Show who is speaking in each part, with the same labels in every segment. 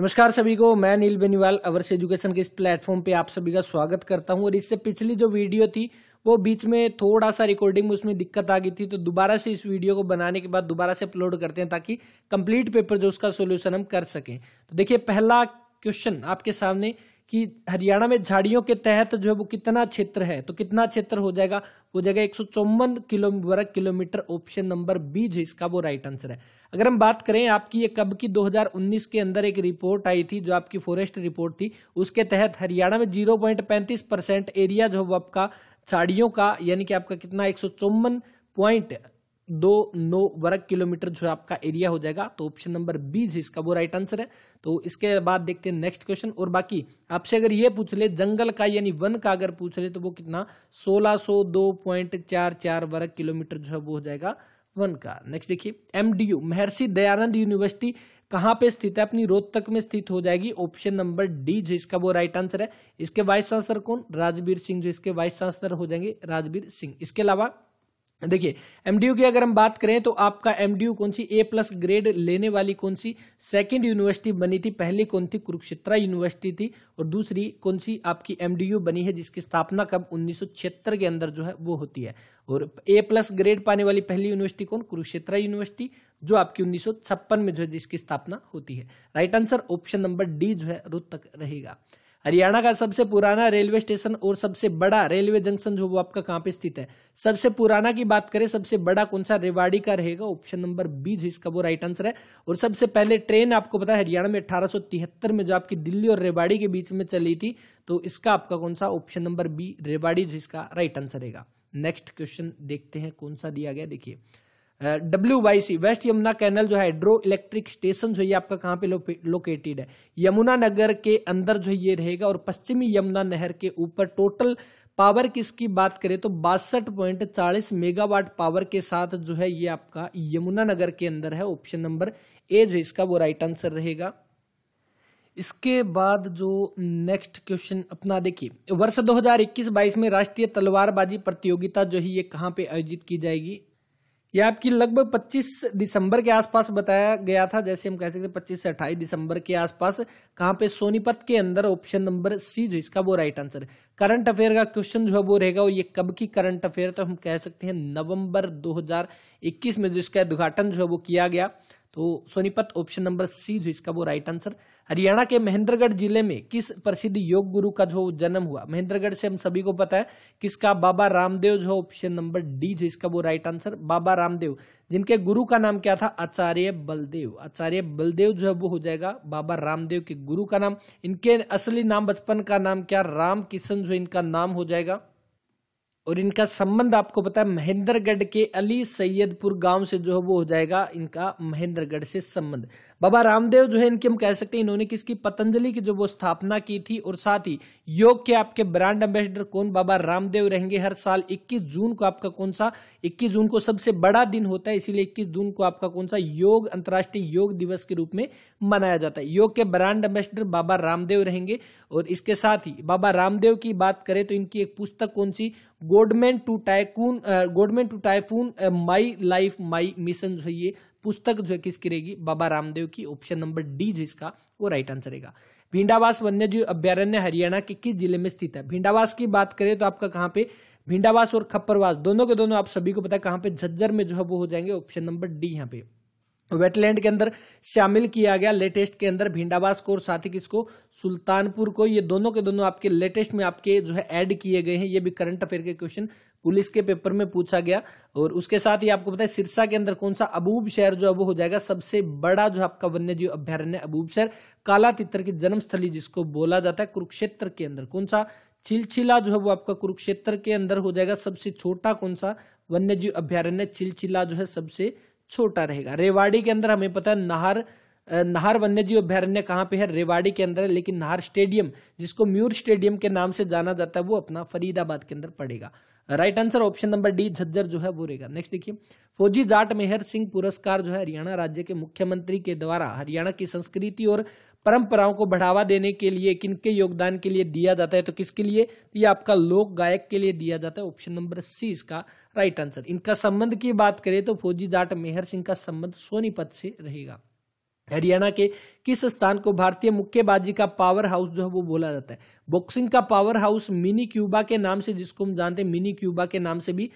Speaker 1: नमस्कार सभी को मैं नील बेनीवाल अवर्स एजुकेशन के इस प्लेटफॉर्म पे आप सभी का स्वागत करता हूं और इससे पिछली जो वीडियो थी वो बीच में थोड़ा सा रिकॉर्डिंग में उसमें दिक्कत आ गई थी तो दोबारा से इस वीडियो को बनाने के बाद दोबारा से अपलोड करते हैं ताकि कंप्लीट पेपर जो उसका सोल्यूशन हम कर सकें तो देखिए पहला क्वेश्चन आपके सामने कि हरियाणा में झाड़ियों के तहत जो है वो कितना क्षेत्र है तो कितना क्षेत्र हो जाएगा वो जाएगा एक सौ चौवन किलो वर्ग किलोमीटर ऑप्शन नंबर बी जो इसका वो राइट आंसर है अगर हम बात करें आपकी ये कब की 2019 के अंदर एक रिपोर्ट आई थी जो आपकी फॉरेस्ट रिपोर्ट थी उसके तहत हरियाणा में जीरो परसेंट एरिया जो है आपका झाड़ियों का यानी कि आपका कितना एक सौ चौवन दो नौ वर्ग किलोमीटर जो आपका एरिया हो जाएगा तो ऑप्शन नंबर बी जो इसका वो राइट आंसर है तो इसके बाद देखते हैं नेक्स्ट क्वेश्चन और बाकी आपसे अगर ये पूछ ले जंगल का यानी वन का अगर पूछ ले तो वो कितना सोलह सो दो पॉइंट चार चार वर्ग किलोमीटर जो है वो हो जाएगा वन का नेक्स्ट देखिए एमडीयू महर्षि दयानंद यूनिवर्सिटी कहाँ पे स्थित है अपनी रोहतक में स्थित हो जाएगी ऑप्शन नंबर डी जो इसका वो राइट आंसर है इसके वाइस चांसलर कौन राजवीर सिंह जो इसके वाइस चांसलर हो जाएंगे राजबीर सिंह इसके अलावा देखिए एमडीयू की अगर हम बात करें तो आपका एमडीयू कौन सी ए प्लस ग्रेड लेने वाली कौन सी सेकंड यूनिवर्सिटी बनी थी पहली कौन थी कुरुक्षेत्रा यूनिवर्सिटी थी और दूसरी कौन सी आपकी एमडीयू बनी है जिसकी स्थापना कब उन्नीस के अंदर जो है वो होती है और ए प्लस ग्रेड पाने वाली पहली यूनिवर्सिटी कौन कुरुक्षेत्रा यूनिवर्सिटी जो आपकी उन्नीस में जो है जिसकी स्थापना होती है right answer option number D जो है रोहतक तक रहेगा हरियाणा का सबसे पुराना रेलवे स्टेशन और सबसे बड़ा रेलवे जंक्शन जो वो आपका कहाँ पे स्थित है सबसे पुराना की बात करें सबसे बड़ा कौन सा रेवाड़ी का रहेगा ऑप्शन नंबर बी जो इसका वो राइट आंसर है और सबसे पहले ट्रेन आपको पता है हरियाणा में अठारह में जो आपकी दिल्ली और रेवाड़ी के बीच में चली थी तो इसका आपका कौन सा ऑप्शन नंबर बी रेवाड़ी जो इसका राइट आंसर रहेगा नेक्स्ट क्वेश्चन देखते हैं कौन सा दिया गया देखिए W Y C west Yamuna canal जो है हाइड्रो इलेक्ट्रिक स्टेशन जो है आपका कहाँ पे लो, लोकेटेड है यमुना नगर के अंदर जो है ये रहेगा और पश्चिमी यमुना नहर के ऊपर टोटल पावर किसकी बात करें तो बासठ पॉइंट चालीस मेगावाट पावर के साथ जो है ये आपका यमुना नगर के अंदर है ऑप्शन नंबर ए जो इसका वो राइट आंसर रहेगा इसके बाद जो नेक्स्ट क्वेश्चन अपना देखिए वर्ष 2021-22 में राष्ट्रीय तलवारबाजी प्रतियोगिता जो है ये कहाँ पे आयोजित की जाएगी ये आपकी लगभग 25 दिसंबर के आसपास बताया गया था जैसे हम कह सकते हैं 25 से 28 दिसंबर के आसपास कहाँ पे सोनीपत के अंदर ऑप्शन नंबर सी जो इसका वो राइट आंसर करंट अफेयर का क्वेश्चन जो है वो रहेगा और ये कब की करंट अफेयर तो हम कह सकते हैं नवंबर 2021 में जो इसका उद्घाटन जो है वो किया गया तो सोनीपत ऑप्शन नंबर सी जो इसका वो राइट आंसर हरियाणा के महेंद्रगढ़ जिले में किस प्रसिद्ध योग गुरु का जो जन्म हुआ महेंद्रगढ़ से हम सभी को पता है किसका बाबा रामदेव जो ऑप्शन नंबर डी जो इसका वो राइट आंसर बाबा रामदेव जिनके गुरु का नाम क्या था आचार्य बलदेव आचार्य बलदेव जो है वो हो जाएगा बाबा रामदेव के गुरु का नाम इनके असली नाम बचपन का नाम क्या राम किशन जो इनका नाम हो जाएगा और इनका संबंध आपको पता है महेंद्रगढ़ के अली सैयदपुर गांव से जो है वो हो जाएगा इनका महेंद्रगढ़ से संबंध बाबा रामदेव जो है इनकी हम कह सकते हैं इन्होंने किसकी पतंजलि की जो वो स्थापना की थी और साथ ही योग के आपके ब्रांड एम्बेसडर कौन बाबा रामदेव रहेंगे हर साल 21 जून को आपका कौन सा 21 जून को सबसे बड़ा दिन होता है इसीलिए 21 जून को आपका कौन सा योग अंतर्राष्ट्रीय योग दिवस के रूप में मनाया जाता है योग के ब्रांड एम्बेसडर बाबा रामदेव रहेंगे और इसके साथ ही बाबा रामदेव की बात करें तो इनकी एक पुस्तक कौन सी godman to tycoon godman to typhoon my life my mission जो है ये पुस्तक जो है किसकी रहेगी बाबा रामदेव की ऑप्शन नंबर डी जो इसका वो राइट आंसर रहेगा भिंडावास वन्य जीव अभ्यारण्य हरियाणा के किस जिले में स्थित है भिंडावास की बात करें तो आपका कहाँ पे भिंडावास और खप्परवास दोनों के दोनों आप सभी को पता है कहाँ पे झज्जर में जो है वो हो जाएंगे ऑप्शन नंबर डी यहाँ पे वेटलैंड के अंदर शामिल किया गया लेटेस्ट के अंदर भिंडावास को और साथ ही किसको सुल्तानपुर को ये दोनों के दोनों आपके लेटेस्ट में आपके जो है ऐड किए गए हैं ये भी करंट अफेयर के क्वेश्चन पुलिस के पेपर में पूछा गया और उसके साथ ही आपको पता है सिरसा के अंदर कौन सा अबूब शहर जो है वो हो जाएगा सबसे बड़ा जो आपका वन्य जीव अभ्यारण्य अबूब शहर काला तितर की जन्मस्थली जिसको बोला जाता है कुरुक्षेत्र के अंदर कौन सा चिलचिला जो है वो आपका कुरुक्षेत्र के अंदर हो जाएगा सबसे छोटा कौन सा वन्य जीव अभ्यारण्य चिलचिला जो है सबसे छोटा रहेगा रेवाड़ी के अंदर हमें पता है नाहर नाहर वन्यजीव अभ्यारण्य कहाँ पे है रेवाड़ी के अंदर है लेकिन नाहर स्टेडियम जिसको म्यूर स्टेडियम के नाम से जाना जाता है वो अपना फरीदाबाद के अंदर पड़ेगा right answer option number D Jhajjar जो है वो रहेगा नेक्स्ट देखिए फौजी जाट मेहर सिंह पुरस्कार जो है हरियाणा राज्य के मुख्यमंत्री के द्वारा हरियाणा की संस्कृति और परंपराओं को बढ़ावा देने के लिए किनके योगदान के लिए दिया जाता है तो किसके लिए तो ये आपका लोक गायक के लिए दिया जाता है ऑप्शन नंबर सी इसका राइट आंसर इनका संबंध की बात करें तो फौजी जाट मेहर सिंह का संबंध सोनीपत से रहेगा हरियाणा के किस स्थान को भारतीय मुक्केबाजी का पावर हाउस जो है वो बोला जाता है बॉक्सिंग का पावर हाउस मिनी क्यूबा के नाम से जिसको हम जानते हैं मिनी क्यूबा के नाम से भी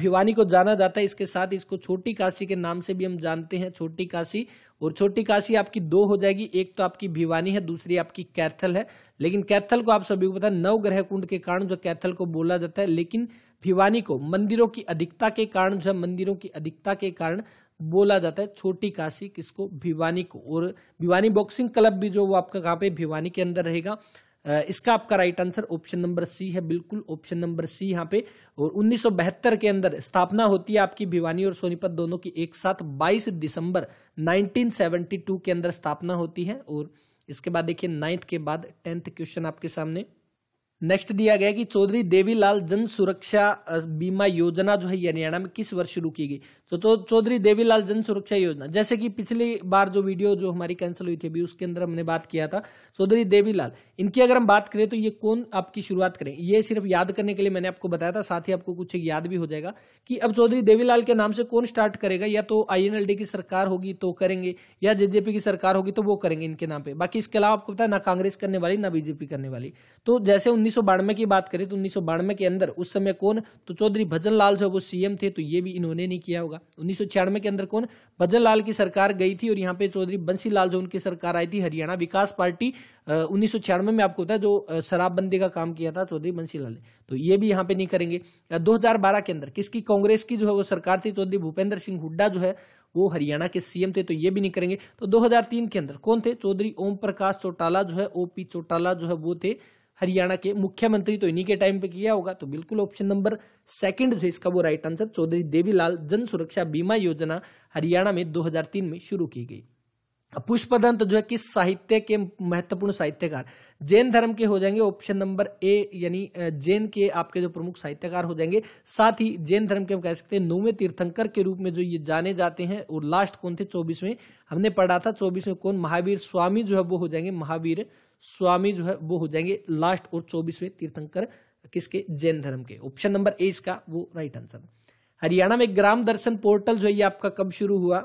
Speaker 1: भिवानी को जाना जाता है इसके साथ इसको छोटी काशी के नाम से भी हम जानते हैं छोटी काशी और छोटी काशी आपकी दो हो जाएगी एक तो आपकी भिवानी है दूसरी आपकी कैथल है लेकिन कैथल को आप सभी को पता है नव ग्रह कुंड के कारण जो कैथल को बोला जाता है लेकिन भिवानी को मंदिरों की अधिकता के कारण जो है मंदिरों की अधिकता के कारण बोला जाता है छोटी काशी किसको भिवानी को और भिवानी बॉक्सिंग क्लब भी जो वो आपका कहाँ पे भिवानी के अंदर रहेगा इसका आपका right answer option number C है बिल्कुल ऑप्शन नंबर सी यहाँ पे और उन्नीस के अंदर स्थापना होती है आपकी भिवानी और सोनीपत दोनों की एक साथ 22 दिसंबर 1972 के अंदर स्थापना होती है और इसके बाद देखिए नाइन्थ के बाद टेंथ क्वेश्चन आपके सामने नेक्स्ट दिया गया कि चौधरी देवीलाल जन सुरक्षा बीमा योजना जो है हरियाणा में किस वर्ष शुरू की गई तो, तो चौधरी देवीलाल जन सुरक्षा योजना जैसे कि पिछली बार जो वीडियो जो हमारी कैंसिल हुई थी अभी उसके अंदर हमने बात किया था चौधरी देवीलाल इनकी अगर हम बात करें तो ये कौन आपकी शुरुआत करें ये सिर्फ याद करने के लिए मैंने आपको बताया था साथ ही आपको कुछ याद भी हो जाएगा कि अब चौधरी देवीलाल के नाम से कौन स्टार्ट करेगा या तो आई की सरकार होगी तो करेंगे या जेजेपी की सरकार होगी तो वो करेंगे इनके नाम पर बाकी इसके अलावा आपको पता है ना कांग्रेस करने वाली ना बीजेपी करने वाली तो जैसे उन्नीस उन्नीस की बात करें तो उन्नीस के अंदर उस समय कौन तो चौधरी भजन लाल जो वो सीएम थे तो ये भी इन्होंने नहीं किया होगा उन्नीस के अंदर कौन भजन लाल की सरकार गई थी और यहाँ पे चौधरी बंसी लाल जो उनकी सरकार आई थी हरियाणा विकास पार्टी उन्नीस सौ में आपको होता है जो शराबबंदी का काम किया था चौधरी बंसी लाल ने तो ये भी यहाँ पे नहीं करेंगे 2012 के अंदर किसकी कांग्रेस की जो है वो सरकार थी चौधरी भूपेंद्र सिंह हुड्डा जो है वो हरियाणा के सीएम थे तो ये भी नहीं करेंगे तो 2003 के अंदर कौन थे चौधरी ओम प्रकाश चौटाला जो है ओपी चौटाला जो है वो थे हरियाणा के मुख्यमंत्री तो इन्हीं के टाइम पे किया होगा तो बिल्कुल ऑप्शन नंबर सेकंड जो इसका वो राइट आंसर चौधरी देवीलाल जन सुरक्षा बीमा योजना हरियाणा में 2003 में शुरू की गई पुष्पदंत जो है किस साहित्य के महत्वपूर्ण साहित्यकार जैन धर्म के हो जाएंगे ऑप्शन नंबर ए यानी जैन के आपके जो प्रमुख साहित्यकार हो जाएंगे साथ ही जैन धर्म के हम कह सकते हैं नौवें तीर्थंकर के रूप में जो ये जाने जाते हैं और लास्ट कौन थे चौबीसवें हमने पढ़ा था चौबीसवें कौन महावीर स्वामी जो है वो हो जाएंगे महावीर स्वामी जो है वो हो जाएंगे लास्ट और चौबीसवें तीर्थंकर किसके जैन धर्म के ऑप्शन नंबर ए इसका वो राइट आंसर हरियाणा में ग्राम दर्शन पोर्टल जो है ये आपका कब शुरू हुआ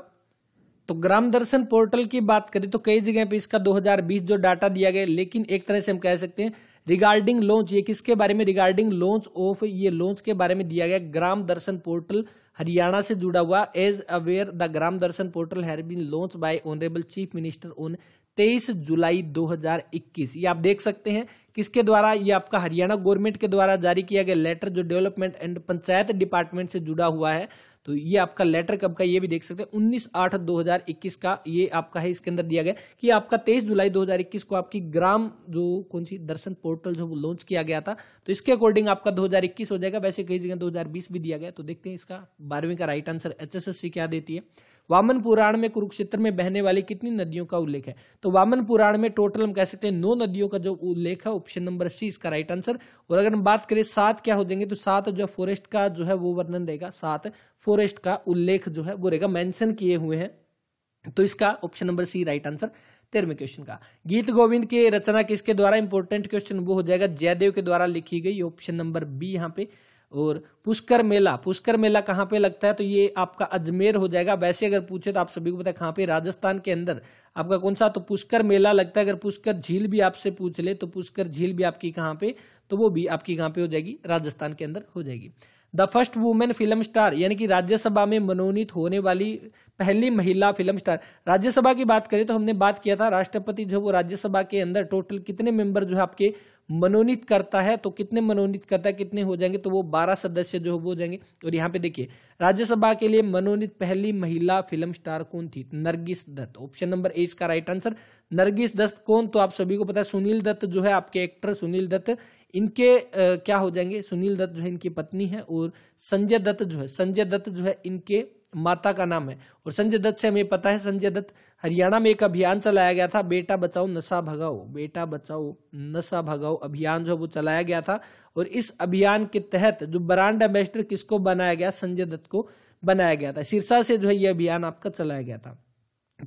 Speaker 1: तो ग्राम दर्शन पोर्टल की बात करें तो कई जगह पे इसका 2020 जो डाटा दिया गया लेकिन एक तरह से हम कह सकते हैं रिगार्डिंग लॉन्च ये किसके बारे में रिगार्डिंग लॉन्च ऑफ ये लॉन्च के बारे में दिया गया ग्राम दर्शन पोर्टल हरियाणा से जुड़ा हुआ as aware the Gram Darshan portal has been launch by honourable chief minister on तेईस जुलाई 2021 ये आप देख सकते हैं किसके द्वारा ये आपका हरियाणा गवर्नमेंट के द्वारा जारी किया गया लेटर जो डेवलपमेंट एंड पंचायत डिपार्टमेंट से जुड़ा हुआ है तो ये आपका लेटर कब का ये भी देख सकते हैं उन्नीस आठ दो हजार इक्कीस का ये आपका है इसके अंदर दिया गया कि आपका तेईस जुलाई दो हजार इक्कीस को आपकी ग्राम जो कौन सी दर्शन पोर्टल जो वो लॉन्च किया गया था तो इसके अकॉर्डिंग आपका दो हजार इक्कीस हो जाएगा वैसे कई जगह दो हजार बीस भी दिया गया तो देखते हैं इसका बारहवीं का right answer H S S C क्या देती है वामन पुराण में कुरुक्षेत्र में बहने वाली कितनी नदियों का उल्लेख है तो वामन पुराण में टोटल हम कह सकते हैं नौ नदियों का जो उल्लेख है ऑप्शन नंबर सी इसका राइट आंसर और अगर हम बात करें सात क्या हो देंगे तो सात जो फॉरेस्ट का जो है वो वर्णन रहेगा सात फॉरेस्ट का उल्लेख जो है वो रहेगा मैंशन किए हुए हैं तो इसका option number C right answer तेरहवें क्वेश्चन का गीत गोविंद की रचना किसके द्वारा इंपॉर्टेंट क्वेश्चन वो हो जाएगा जयदेव के द्वारा लिखी गई ऑप्शन नंबर बी यहाँ पे और पुष्कर मेला पुष्कर मेला कहाँ पे लगता है तो ये आपका अजमेर हो जाएगा वैसे अगर पूछे तो आप सभी को पता है कहाँ पे राजस्थान के अंदर आपका कौन सा तो पुष्कर मेला लगता है अगर पुष्कर झील भी आपसे पूछ ले तो पुष्कर झील भी आपकी कहाँ पे तो वो भी आपकी कहाँ पे हो जाएगी राजस्थान के अंदर हो जाएगी the first women film star यानी कि राज्यसभा में मनोनीत होने वाली पहली महिला फिल्म स्टार राज्यसभा की बात करें तो हमने बात किया था राष्ट्रपति जो वो राज्यसभा के अंदर टोटल कितने मेंबर जो है आपके मनोनीत करता है तो कितने मनोनीत करता है कितने हो जाएंगे तो वो बारह सदस्य जो वो हो जाएंगे और यहाँ पे देखिए राज्यसभा के लिए मनोनीत पहली महिला फिल्म स्टार कौन थी Nargis Dutt option number A इसका राइट आंसर नरगिस दत्त कौन तो आप सभी को पता है सुनील दत्त जो है आपके एक्टर सुनील दत्त इनके आ, क्या हो जाएंगे सुनील दत्त जो है इनकी पत्नी है और संजय दत्त जो है संजय दत्त जो है इनके माता का नाम है और संजय दत्त से हमें पता है संजय दत्त हरियाणा में एक अभियान चलाया गया था बेटा बचाओ नशा भगाओ बेटा बचाओ नशा भगाओ अभियान जो वो चलाया गया था और इस अभियान के तहत जो ब्रांड एम्बेसडर किसको बनाया गया संजय दत्त को बनाया गया था सिरसा से जो है ये अभियान आपका चलाया गया था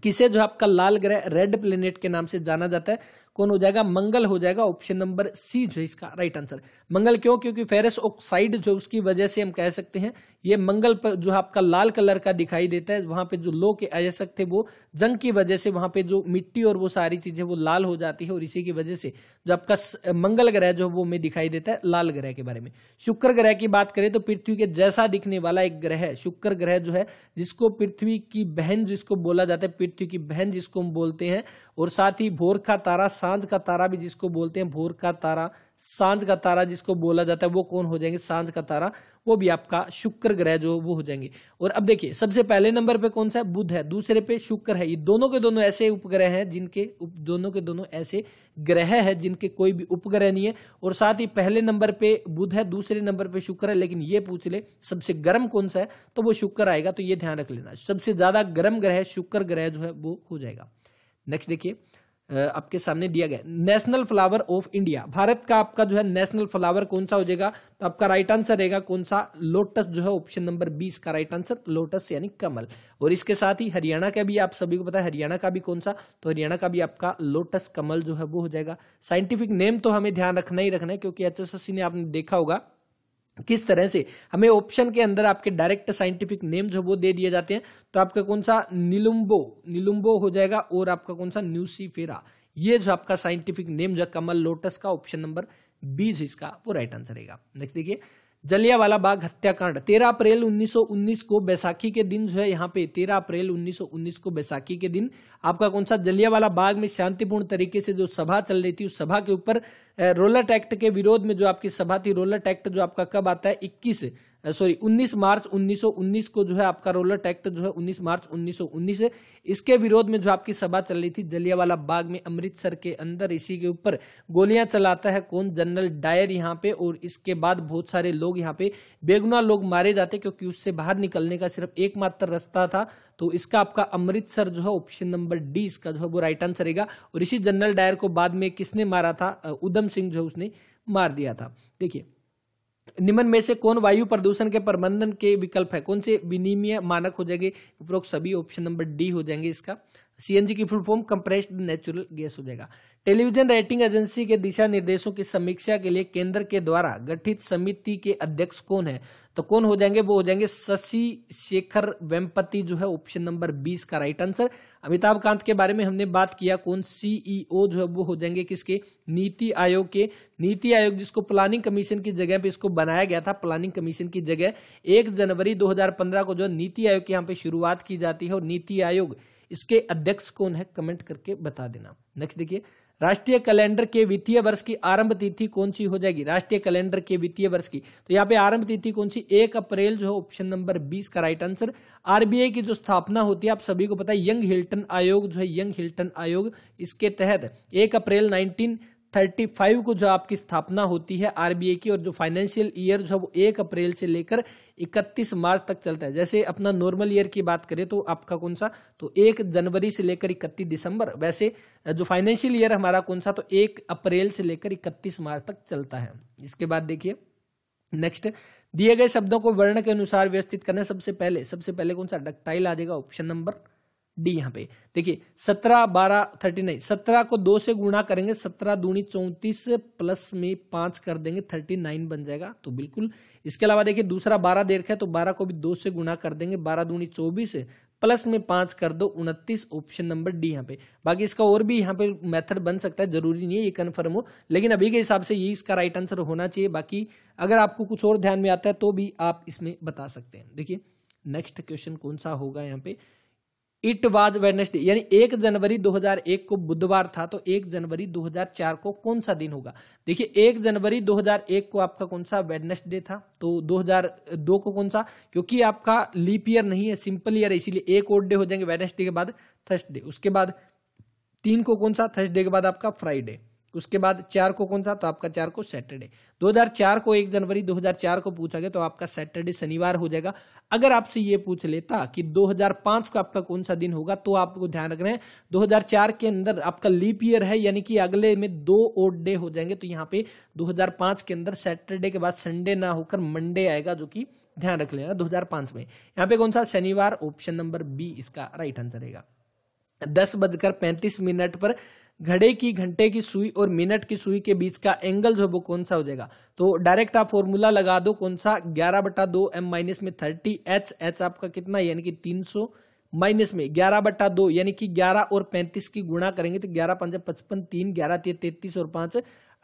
Speaker 1: किसे जो आपका लाल ग्रह रेड प्लेनेट के नाम से जाना जाता है कौन हो जाएगा मंगल हो जाएगा ऑप्शन नंबर सी जो है इसका राइट आंसर मंगल क्यों क्योंकि फेरस ऑक्साइड जो उसकी वजह से हम कह सकते हैं ये मंगल पर जो आपका लाल कलर का दिखाई देता है वहां पे जो लो के अयस्क थे वो जंग की वजह से वहां पे जो मिट्टी और वो सारी चीजें वो लाल हो जाती है और इसी की वजह से जो आपका मंगल ग्रह जो वो हमें दिखाई देता है लाल ग्रह के बारे में शुक्र ग्रह की बात करें तो पृथ्वी के जैसा दिखने वाला एक ग्रह है शुक्र ग्रह जो है जिसको पृथ्वी की बहन जिसको बोला जाता है पृथ्वी की बहन जिसको हम बोलते हैं और साथ ही भोर का तारा सांझ का तारा भी जिसको बोलते हैं भोर का तारा सांझ का तारा जिसको बोला जाता है वो कौन हो जाएंगे सांझ का तारा वो भी आपका शुक्र ग्रह जो वो हो जाएंगे और अब देखिए सबसे पहले नंबर पे कौन सा है बुध है दूसरे पे शुक्र है ये दोनों के दोनों ऐसे उपग्रह हैं जिनके उप, दोनों के दोनों ऐसे ग्रह है जिनके कोई भी उपग्रह नहीं है और साथ ही पहले नंबर पे बुध है दूसरे नंबर पे शुक्र है लेकिन ये पूछ ले सबसे गर्म कौन सा है तो वो शुक्र आएगा तो ये ध्यान रख लेना सबसे ज्यादा गर्म ग्रह शुक्र ग्रह जो है वो हो जाएगा नेक्स्ट देखिए आपके सामने दिया गया national flower of India Bharat का आपका जो है नेशनल फ्लावर कौन सा हो जाएगा तो आपका राइट आंसर रहेगा कौन सा लोटस जो है ऑप्शन नंबर बीस का राइट आंसर लोटस यानी कमल और इसके साथ ही हरियाणा का भी आप सभी को पता है हरियाणा का भी कौन सा तो हरियाणा का भी आपका लोटस कमल जो है वो हो जाएगा साइंटिफिक नेम तो हमें ध्यान रखना ही रखना है क्योंकि एच ने आपने देखा होगा किस तरह से हमें ऑप्शन के अंदर आपके डायरेक्ट साइंटिफिक नेम जो वो दे दिए जाते हैं तो आपका कौन सा निलुम्बो निलुम्बो हो जाएगा और आपका कौन सा न्यूसीफेरा ये जो आपका साइंटिफिक नेम जो कमल लोटस का ऑप्शन नंबर बी जो इसका वो राइट आंसर रहेगा नेक्स्ट देखिए जलियावाला बाग हत्याकांड 13 अप्रैल 1919 को बैसाखी के दिन जो है यहाँ पे 13 अप्रैल 1919 को बैसाखी के दिन आपका कौन सा जलियावाला बाग में शांतिपूर्ण तरीके से जो सभा चल रही थी उस सभा के ऊपर रोलर एक्ट के विरोध में जो आपकी सभा थी रोलर एक्ट जो आपका कब आता है इक्कीस सॉरी 19 मार्च 1919 को जो है आपका रोलर एक्ट जो है 19 मार्च 1919 इसके विरोध में जो आपकी सभा चल रही थी जलियावाला बाग में अमृतसर के अंदर इसी के ऊपर गोलियां चलाता है कौन जनरल डायर यहाँ पे और इसके बाद बहुत सारे लोग यहाँ पे बेगुना लोग मारे जाते क्योंकि उससे बाहर निकलने का सिर्फ एकमात्र रास्ता था तो इसका आपका अमृतसर जो है ऑप्शन नंबर डी इसका जो है वो राइट आंसर रहेगा और इसी जनरल डायर को बाद में किसने मारा था उधम सिंह जो है उसने मार दिया था देखिए निम्न में से कौन वायु प्रदूषण के प्रबंधन के विकल्प है कौन से विनिमय मानक हो जाएंगे उपरोक्त सभी ऑप्शन नंबर डी हो जाएंगे इसका सीएनजी की full form compressed natural gas हो जाएगा टेलीविजन रेटिंग एजेंसी के दिशा निर्देशों की समीक्षा के लिए केंद्र के द्वारा गठित समिति के अध्यक्ष कौन है तो कौन हो जाएंगे वो हो जाएंगे शशि शेखर वेम्पति जो है ऑप्शन नंबर बीस का राइट आंसर अमिताभ कांत के बारे में हमने बात किया कौन सीईओ e जो है वो हो जाएंगे किसके नीति आयोग के नीति आयोग जिसको प्लानिंग कमीशन की जगह पे इसको बनाया गया था प्लानिंग कमीशन की जगह एक जनवरी 2015 को जो नीति आयोग की यहाँ पे शुरुआत की जाती है और नीति आयोग इसके अध्यक्ष कौन है कमेंट करके बता देना नेक्स्ट देखिए राष्ट्रीय कैलेंडर के वित्तीय वर्ष की आरंभ तिथि कौन सी हो जाएगी राष्ट्रीय कैलेंडर के वित्तीय वर्ष की तो यहाँ पे आरंभ तिथि कौन सी एक अप्रैल जो है ऑप्शन नंबर बीस का राइट आंसर आरबीआई की जो स्थापना होती है आप सभी को पता है यंग हिल्टन आयोग जो है यंग हिल्टन आयोग इसके तहत एक अप्रैल नाइनटीन थर्टी फाइव को जो आपकी स्थापना होती है आरबीआई की और जो फाइनेंशियल ईयर जो है वो एक अप्रैल से लेकर इकतीस मार्च तक चलता है जैसे अपना नॉर्मल ईयर की बात करें तो आपका कौन सा तो एक जनवरी से लेकर इकतीस दिसंबर वैसे जो फाइनेंशियल ईयर हमारा कौन सा तो एक अप्रैल से लेकर इकतीस मार्च तक चलता है इसके बाद देखिए नेक्स्ट दिए गए शब्दों को वर्ण के अनुसार व्यवस्थित करना सबसे पहले सबसे पहले कौन सा डक्टाइल आ जाएगा ऑप्शन नंबर डी यहाँ पे देखिए सत्रह बारह थर्टी नाइन सत्रह को दो से गुणा करेंगे सत्रह दूनी चौंतीस प्लस में पांच कर देंगे थर्टी नाइन बन जाएगा तो बिल्कुल इसके अलावा देखिए दूसरा बारह देर है तो बारह को भी दो से गुणा कर देंगे बारह दूनी चौबीस प्लस में पांच कर दो उनतीस ऑप्शन नंबर डी यहाँ पे बाकी इसका और भी यहाँ पे मेथड बन सकता है जरूरी नहीं है ये कन्फर्म हो लेकिन अभी के हिसाब से ये इसका राइट आंसर होना चाहिए बाकी अगर आपको कुछ और ध्यान में आता है तो भी आप इसमें बता सकते हैं देखिए नेक्स्ट क्वेश्चन कौन सा होगा यहाँ पे इट वाज वेनेसडे यानी एक जनवरी 2001 को बुधवार था तो एक जनवरी 2004 को कौन सा दिन होगा देखिए एक जनवरी 2001 को आपका कौन सा वेडनेसडे था तो 2002 को कौन सा क्योंकि आपका लीप ईयर नहीं है सिंपल ईयर है इसीलिए एक और डे हो जाएंगे वेडनेसडे के बाद थर्सडे उसके बाद तीन को कौन सा थर्सडे के बाद आपका फ्राइडे उसके बाद चार को कौन सा तो आपका चार को सैटरडे 2004 को एक जनवरी 2004 को पूछा गया तो आपका सैटरडे शनिवार हो जाएगा अगर आपसे ये पूछ लेता कि 2005 को आपका कौन सा दिन होगा तो आपको ध्यान रखना है 2004 के अंदर आपका लीप ईयर है यानी कि अगले में दो ओड डे हो जाएंगे तो यहाँ पे 2005 के अंदर सैटरडे के बाद संडे ना होकर मंडे आएगा जो कि ध्यान रख लेना पांच में यहाँ पे कौन सा शनिवार ऑप्शन नंबर बी इसका राइट आंसर रहेगा दस बजकर पैंतीस मिनट पर घड़े की घंटे की सुई और मिनट की सुई के बीच का एंगल जो है वो कौन सा हो जाएगा तो डायरेक्ट आप फॉर्मूला लगा दो कौन सा ग्यारह बटा दो एम माइनस में थर्टी एच एच आपका कितना यानी कि तीन सौ माइनस में ग्यारह बटा दो यानी कि ग्यारह और पैंतीस की गुणा करेंगे तो ग्यारह पांच पचपन तीन ग्यारह तीन तैतीस और पांच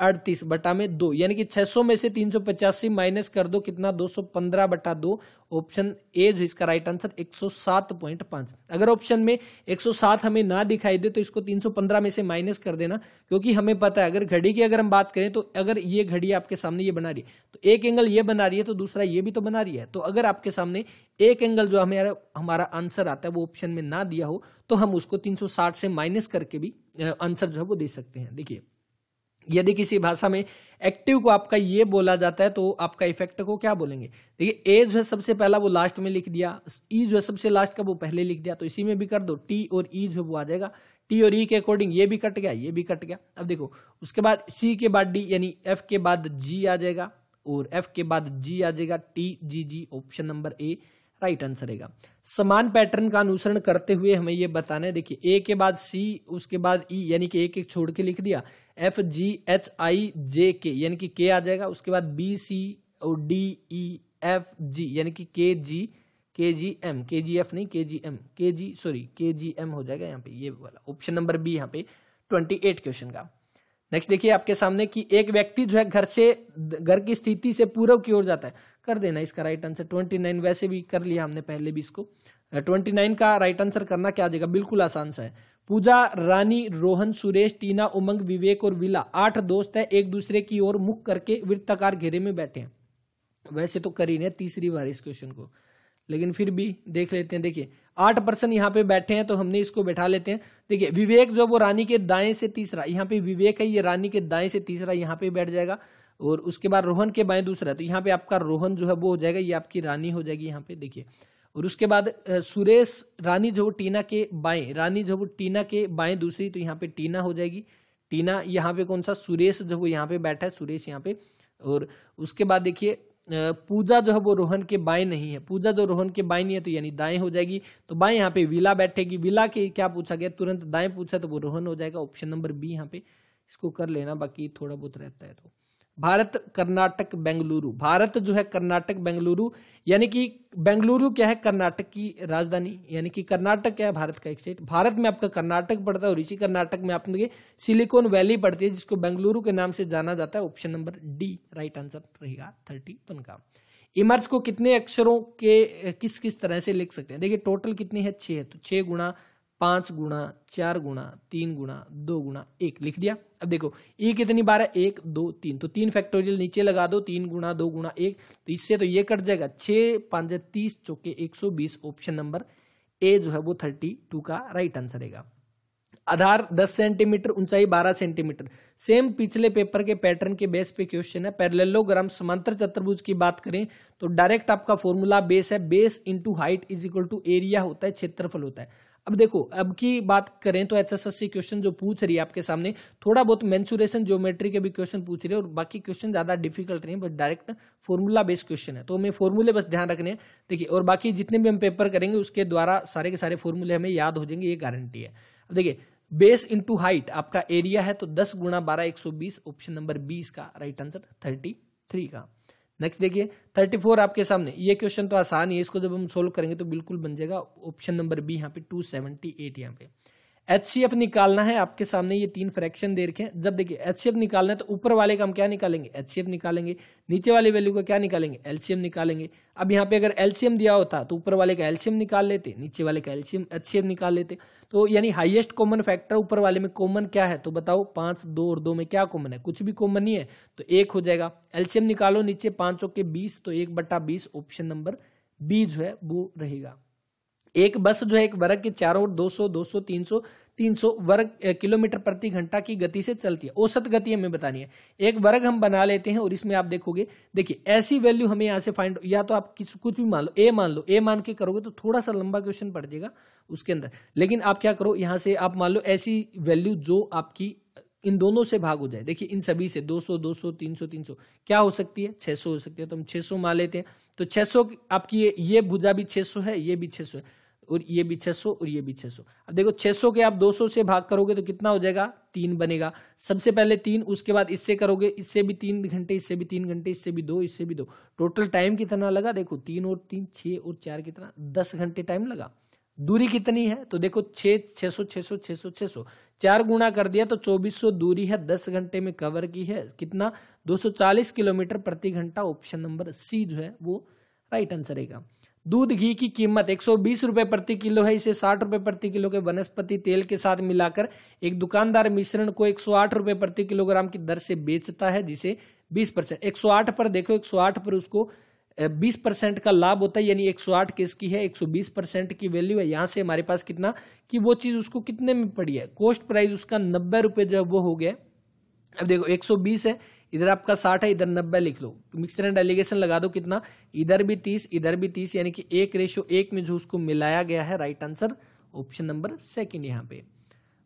Speaker 1: अड़तीस बटा में दो यानी कि 600 में से तीन सौ पचासी माइनस कर दो कितना 215 बटा दो ऑप्शन ए जो इसका राइट आंसर 107.5 अगर ऑप्शन में 107 हमें ना दिखाई दे तो इसको 315 में से माइनस कर देना क्योंकि हमें पता है अगर घड़ी की अगर हम बात करें तो अगर ये घड़ी आपके सामने ये बना रही है तो एक एंगल ये बना रही है तो दूसरा ये भी तो बना रही है तो अगर आपके सामने एक एंगल जो हमें हमारा आंसर आता है वो ऑप्शन में ना दिया हो तो हम उसको साठ से माइनस करके भी आंसर जो है वो दे सकते हैं देखिए यदि किसी भाषा में एक्टिव को आपका ये बोला जाता है तो आपका इफेक्ट को क्या बोलेंगे देखिए ए जो है सबसे पहला वो लास्ट में लिख दिया ई e जो है सबसे लास्ट का वो पहले लिख दिया तो इसी में भी कर दो टी और ई e जो वो आ जाएगा टी और ई e के अकॉर्डिंग ये भी कट गया ये भी कट गया अब देखो उसके बाद सी के बाद डी यानी एफ के बाद जी आ जाएगा और एफ के बाद जी आ जाएगा T G G option number A right answer रहेगा समान पैटर्न का अनुसरण करते हुए हमें ये बताना है देखिए ए के बाद सी उसके बाद ई e, यानी कि एक एक छोड़ के लिख दिया एफ जी एच आई जे के यानी कि के आ जाएगा उसके बाद बी सी और डी ई एफ जी यानी कि के जी के जी एम के जी एफ नहीं के जी एम के जी सॉरी के जी एम हो जाएगा यहाँ पे ये वाला ऑप्शन नंबर बी यहाँ पे ट्वेंटी एट क्वेश्चन का नेक्स्ट देखिए आपके सामने कि एक व्यक्ति जो है घर से घर की स्थिति से पूर्व की ओर जाता है कर देना इसका राइट आंसर ट्वेंटी नाइन वैसे भी कर लिया हमने पहले भी इसको ट्वेंटी नाइन का राइट आंसर करना क्या देगा बिल्कुल आसान सा है पूजा रानी रोहन सुरेश टीना उमंग विवेक और विला आठ दोस्त है एक दूसरे की ओर मुख करके वृत्ताकार घेरे में बैठे हैं वैसे तो ही नहीं तीसरी बार इस क्वेश्चन को लेकिन फिर भी देख लेते हैं देखिए आठ पर्सन यहाँ पे बैठे हैं तो हमने इसको बैठा लेते हैं देखिए विवेक जो वो रानी के दाएं से तीसरा यहाँ पे विवेक है ये रानी के दाएं से तीसरा यहाँ पे बैठ जाएगा और उसके बाद रोहन के बाएं दूसरा तो यहाँ पे आपका रोहन जो है वो हो जाएगा ये आपकी रानी हो जाएगी यहाँ पे देखिए और उसके बाद सुरेश रानी जो टीना के बाएं रानी जो टीना के बाएं दूसरी तो यहाँ पे टीना हो जाएगी टीना यहाँ पे कौन सा सुरेश जो वो यहाँ पे बैठा है सुरेश यहाँ पे और उसके बाद देखिए पूजा जो है वो रोहन के बाएं नहीं है पूजा जो रोहन के बाएं नहीं है तो यानी दाएं हो जाएगी तो बाएं यहाँ पे विला बैठेगी विला के क्या पूछा गया तुरंत दाएं पूछा तो वो रोहन हो जाएगा ऑप्शन नंबर बी यहाँ पे इसको कर लेना बाकी थोड़ा बहुत रहता है तो भारत कर्नाटक बेंगलुरु भारत जो है कर्नाटक बेंगलुरु यानी कि बेंगलुरु क्या है कर्नाटक की राजधानी यानी कि कर्नाटक क्या है भारत का एक स्टेट भारत में आपका कर्नाटक पड़ता है और इसी कर्नाटक में आपके सिलिकॉन वैली पड़ती है जिसको बेंगलुरु के नाम से जाना जाता है option number D right answer रहेगा थर्टी वन का इमर्स को कितने अक्षरों के किस किस तरह से लिख सकते हैं देखिए टोटल कितनी है छह है तो छे गुणा पांच गुणा चार गुणा तीन गुणा दो गुणा एक लिख दिया अब देखो ई कितनी बार है एक दो तीन तो तीन फैक्टोरियल नीचे लगा दो तीन गुणा दो गुणा एक तो इससे तो ये कट जाएगा छः पाँच तीस चौके एक सौ बीस ऑप्शन नंबर ए जो है वो थर्टी टू का राइट आंसर रहेगा आधार दस सेंटीमीटर ऊंचाई बारह सेंटीमीटर सेम पिछले पेपर के पैटर्न के बेस पे क्वेश्चन है पैरेललोग्राम समांतर चतुर्भुज की बात करें तो डायरेक्ट आपका फॉर्मूला बेस है base into height is equal to area होता है क्षेत्रफल होता है अब देखो अब की बात करें तो एचएसएससी क्वेश्चन जो पूछ रही है आपके सामने थोड़ा बहुत मेंचुरेशन ज्योमेट्री के भी क्वेश्चन पूछ रही है और बाकी क्वेश्चन ज्यादा डिफिकल्ट नहीं बस डायरेक्ट फॉर्मूला बेस्ड क्वेश्चन है तो हमें फॉर्मूले बस ध्यान रखने हैं देखिए और बाकी जितने भी हम पेपर करेंगे उसके द्वारा सारे के सारे फॉर्मूले हमें याद हो जाएंगे ये गारंटी है अब देखिए बेस इंटू हाइट आपका एरिया है तो दस गुणा बारह एक सौ बीस ऑप्शन नंबर बीस का राइट आंसर थर्टी थ्री का नेक्स्ट देखिए थर्टी फोर आपके सामने ये क्वेश्चन तो आसान ही है इसको जब हम सोल्व करेंगे तो बिल्कुल बन जाएगा ऑप्शन नंबर बी यहाँ पे टू सेवेंटी एट यहाँ पे एच निकालना है आपके सामने ये तीन फ्रैक्शन दे रखे हैं जब देखिए एच निकालना है तो ऊपर वाले का हम क्या निकालेंगे एच निकालेंगे नीचे वाले वैल्यू का क्या निकालेंगे एल्शियम निकालेंगे अब यहाँ पे अगर एल्शियम दिया होता तो ऊपर वाले का एल्शियम निकाल लेते नीचे वाले का एल्शियम एच निकाल लेते तो यानी हाइएस्ट कॉमन फैक्टर ऊपर वाले में कॉमन क्या है तो बताओ पाँच दो और दो में क्या कॉमन है कुछ भी कॉमन नहीं है तो एक हो जाएगा एल्शियम निकालो नीचे पाँचों के बीस तो एक बट्टा बीस ऑप्शन नंबर बी जो है वो रहेगा एक बस जो है एक वर्ग के चारों ओर 200 200 300 300 वर्ग किलोमीटर प्रति घंटा की गति से चलती है औसत गति हमें बतानी है एक वर्ग हम बना लेते हैं और इसमें आप देखोगे देखिए ऐसी वैल्यू हमें यहाँ से फाइंड या तो आप किस कुछ भी मान लो ए मान लो ए मान के करोगे तो थोड़ा सा लंबा क्वेश्चन पड़ जाएगा उसके अंदर लेकिन आप क्या करो यहाँ से आप मान लो ऐसी वैल्यू जो आपकी इन दोनों से भाग हो जाए देखिए इन सभी से 200 200 300 300 क्या हो सकती है 600 हो सकती है तो हम 600 सौ मान लेते हैं तो 600 आपकी ये ये भुजा भी 600 है ये भी 600 है और ये भी 600 और ये भी 600 अब देखो 600 के आप 200 से भाग करोगे तो कितना हो जाएगा तीन बनेगा सबसे पहले तीन उसके बाद इससे करोगे इससे भी तीन घंटे इससे भी तीन घंटे इससे भी दो इससे भी दो टोटल टाइम कितना लगा देखो तीन और तीन छः और चार कितना दस घंटे टाइम लगा दूरी कितनी है तो देखो छे छह सौ छह सौ छह सौ छह सौ चार गुणा कर दिया तो चौबीस सौ दूरी है दस घंटे में कवर की है कितना दो सौ चालीस किलोमीटर प्रति घंटा ऑप्शन नंबर सी जो है वो राइट आंसर रहेगा दूध घी की कीमत एक सौ बीस रुपए प्रति किलो है इसे साठ रुपए प्रति किलो के वनस्पति तेल के साथ मिलाकर एक दुकानदार मिश्रण को एक सौ आठ रुपए प्रति किलोग्राम की दर से बेचता है जिसे बीस परसेंट एक सौ आठ पर देखो एक सौ आठ पर उसको बीस परसेंट का लाभ होता है यानी एक सौ आठ केस की है एक सौ बीस परसेंट की वैल्यू है यहाँ से हमारे पास कितना कि वो चीज़ उसको कितने में पड़ी है कॉस्ट प्राइस उसका नब्बे रुपये जो है वो हो गया अब देखो एक सौ बीस है इधर आपका साठ है इधर नब्बे लिख लो मिक्सर एंड एलिगेशन लगा दो कितना इधर भी तीस इधर भी तीस यानी कि एक रेशो एक में जो उसको मिलाया गया है right answer option number second यहाँ पे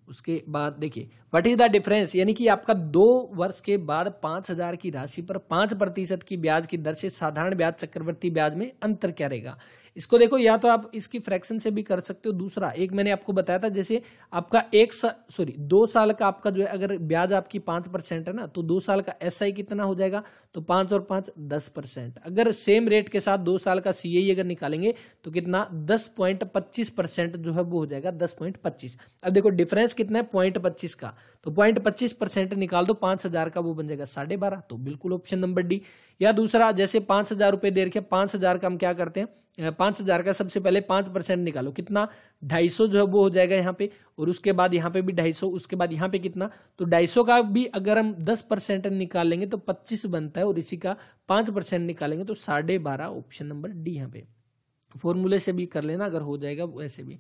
Speaker 1: उसके बाद देखिए व्हाट इज द डिफरेंस यानी कि आपका दो वर्ष के बाद पांच हजार की राशि पर पांच प्रतिशत की ब्याज की दर से साधारण ब्याज चक्रवर्ती ब्याज में अंतर क्या रहेगा इसको देखो या तो आप इसकी फ्रैक्शन से भी कर सकते हो दूसरा एक मैंने आपको बताया था जैसे आपका एक सॉरी दो साल का आपका जो है अगर ब्याज आपकी पांच परसेंट है ना तो दो साल का एस कितना हो जाएगा तो पांच और पांच दस परसेंट अगर सेम रेट के साथ दो साल का सी e अगर निकालेंगे तो कितना दस पॉइंट पच्चीस परसेंट जो है वो हो जाएगा दस पॉइंट पच्चीस अब देखो डिफरेंस कितना है पॉइंट पच्चीस का तो पॉइंट पच्चीस परसेंट निकाल दो पांच हजार का वो बन जाएगा साढ़े बारह तो बिल्कुल ऑप्शन नंबर डी या दूसरा जैसे पांच हजार रुपए दे रखे पांच हजार का हम क्या करते हैं पांच हज़ार का सबसे पहले पांच परसेंट निकालो कितना ढाई सौ जो है वो हो जाएगा यहाँ पे और उसके बाद यहाँ पे भी ढाई सौ उसके बाद यहाँ पे कितना तो ढाई सौ का भी अगर हम दस परसेंट निकालेंगे तो पच्चीस बनता है और इसी का पांच परसेंट निकालेंगे तो साढ़े बारह ऑप्शन नंबर डी यहाँ पे फॉर्मूले से भी कर लेना अगर हो जाएगा वैसे भी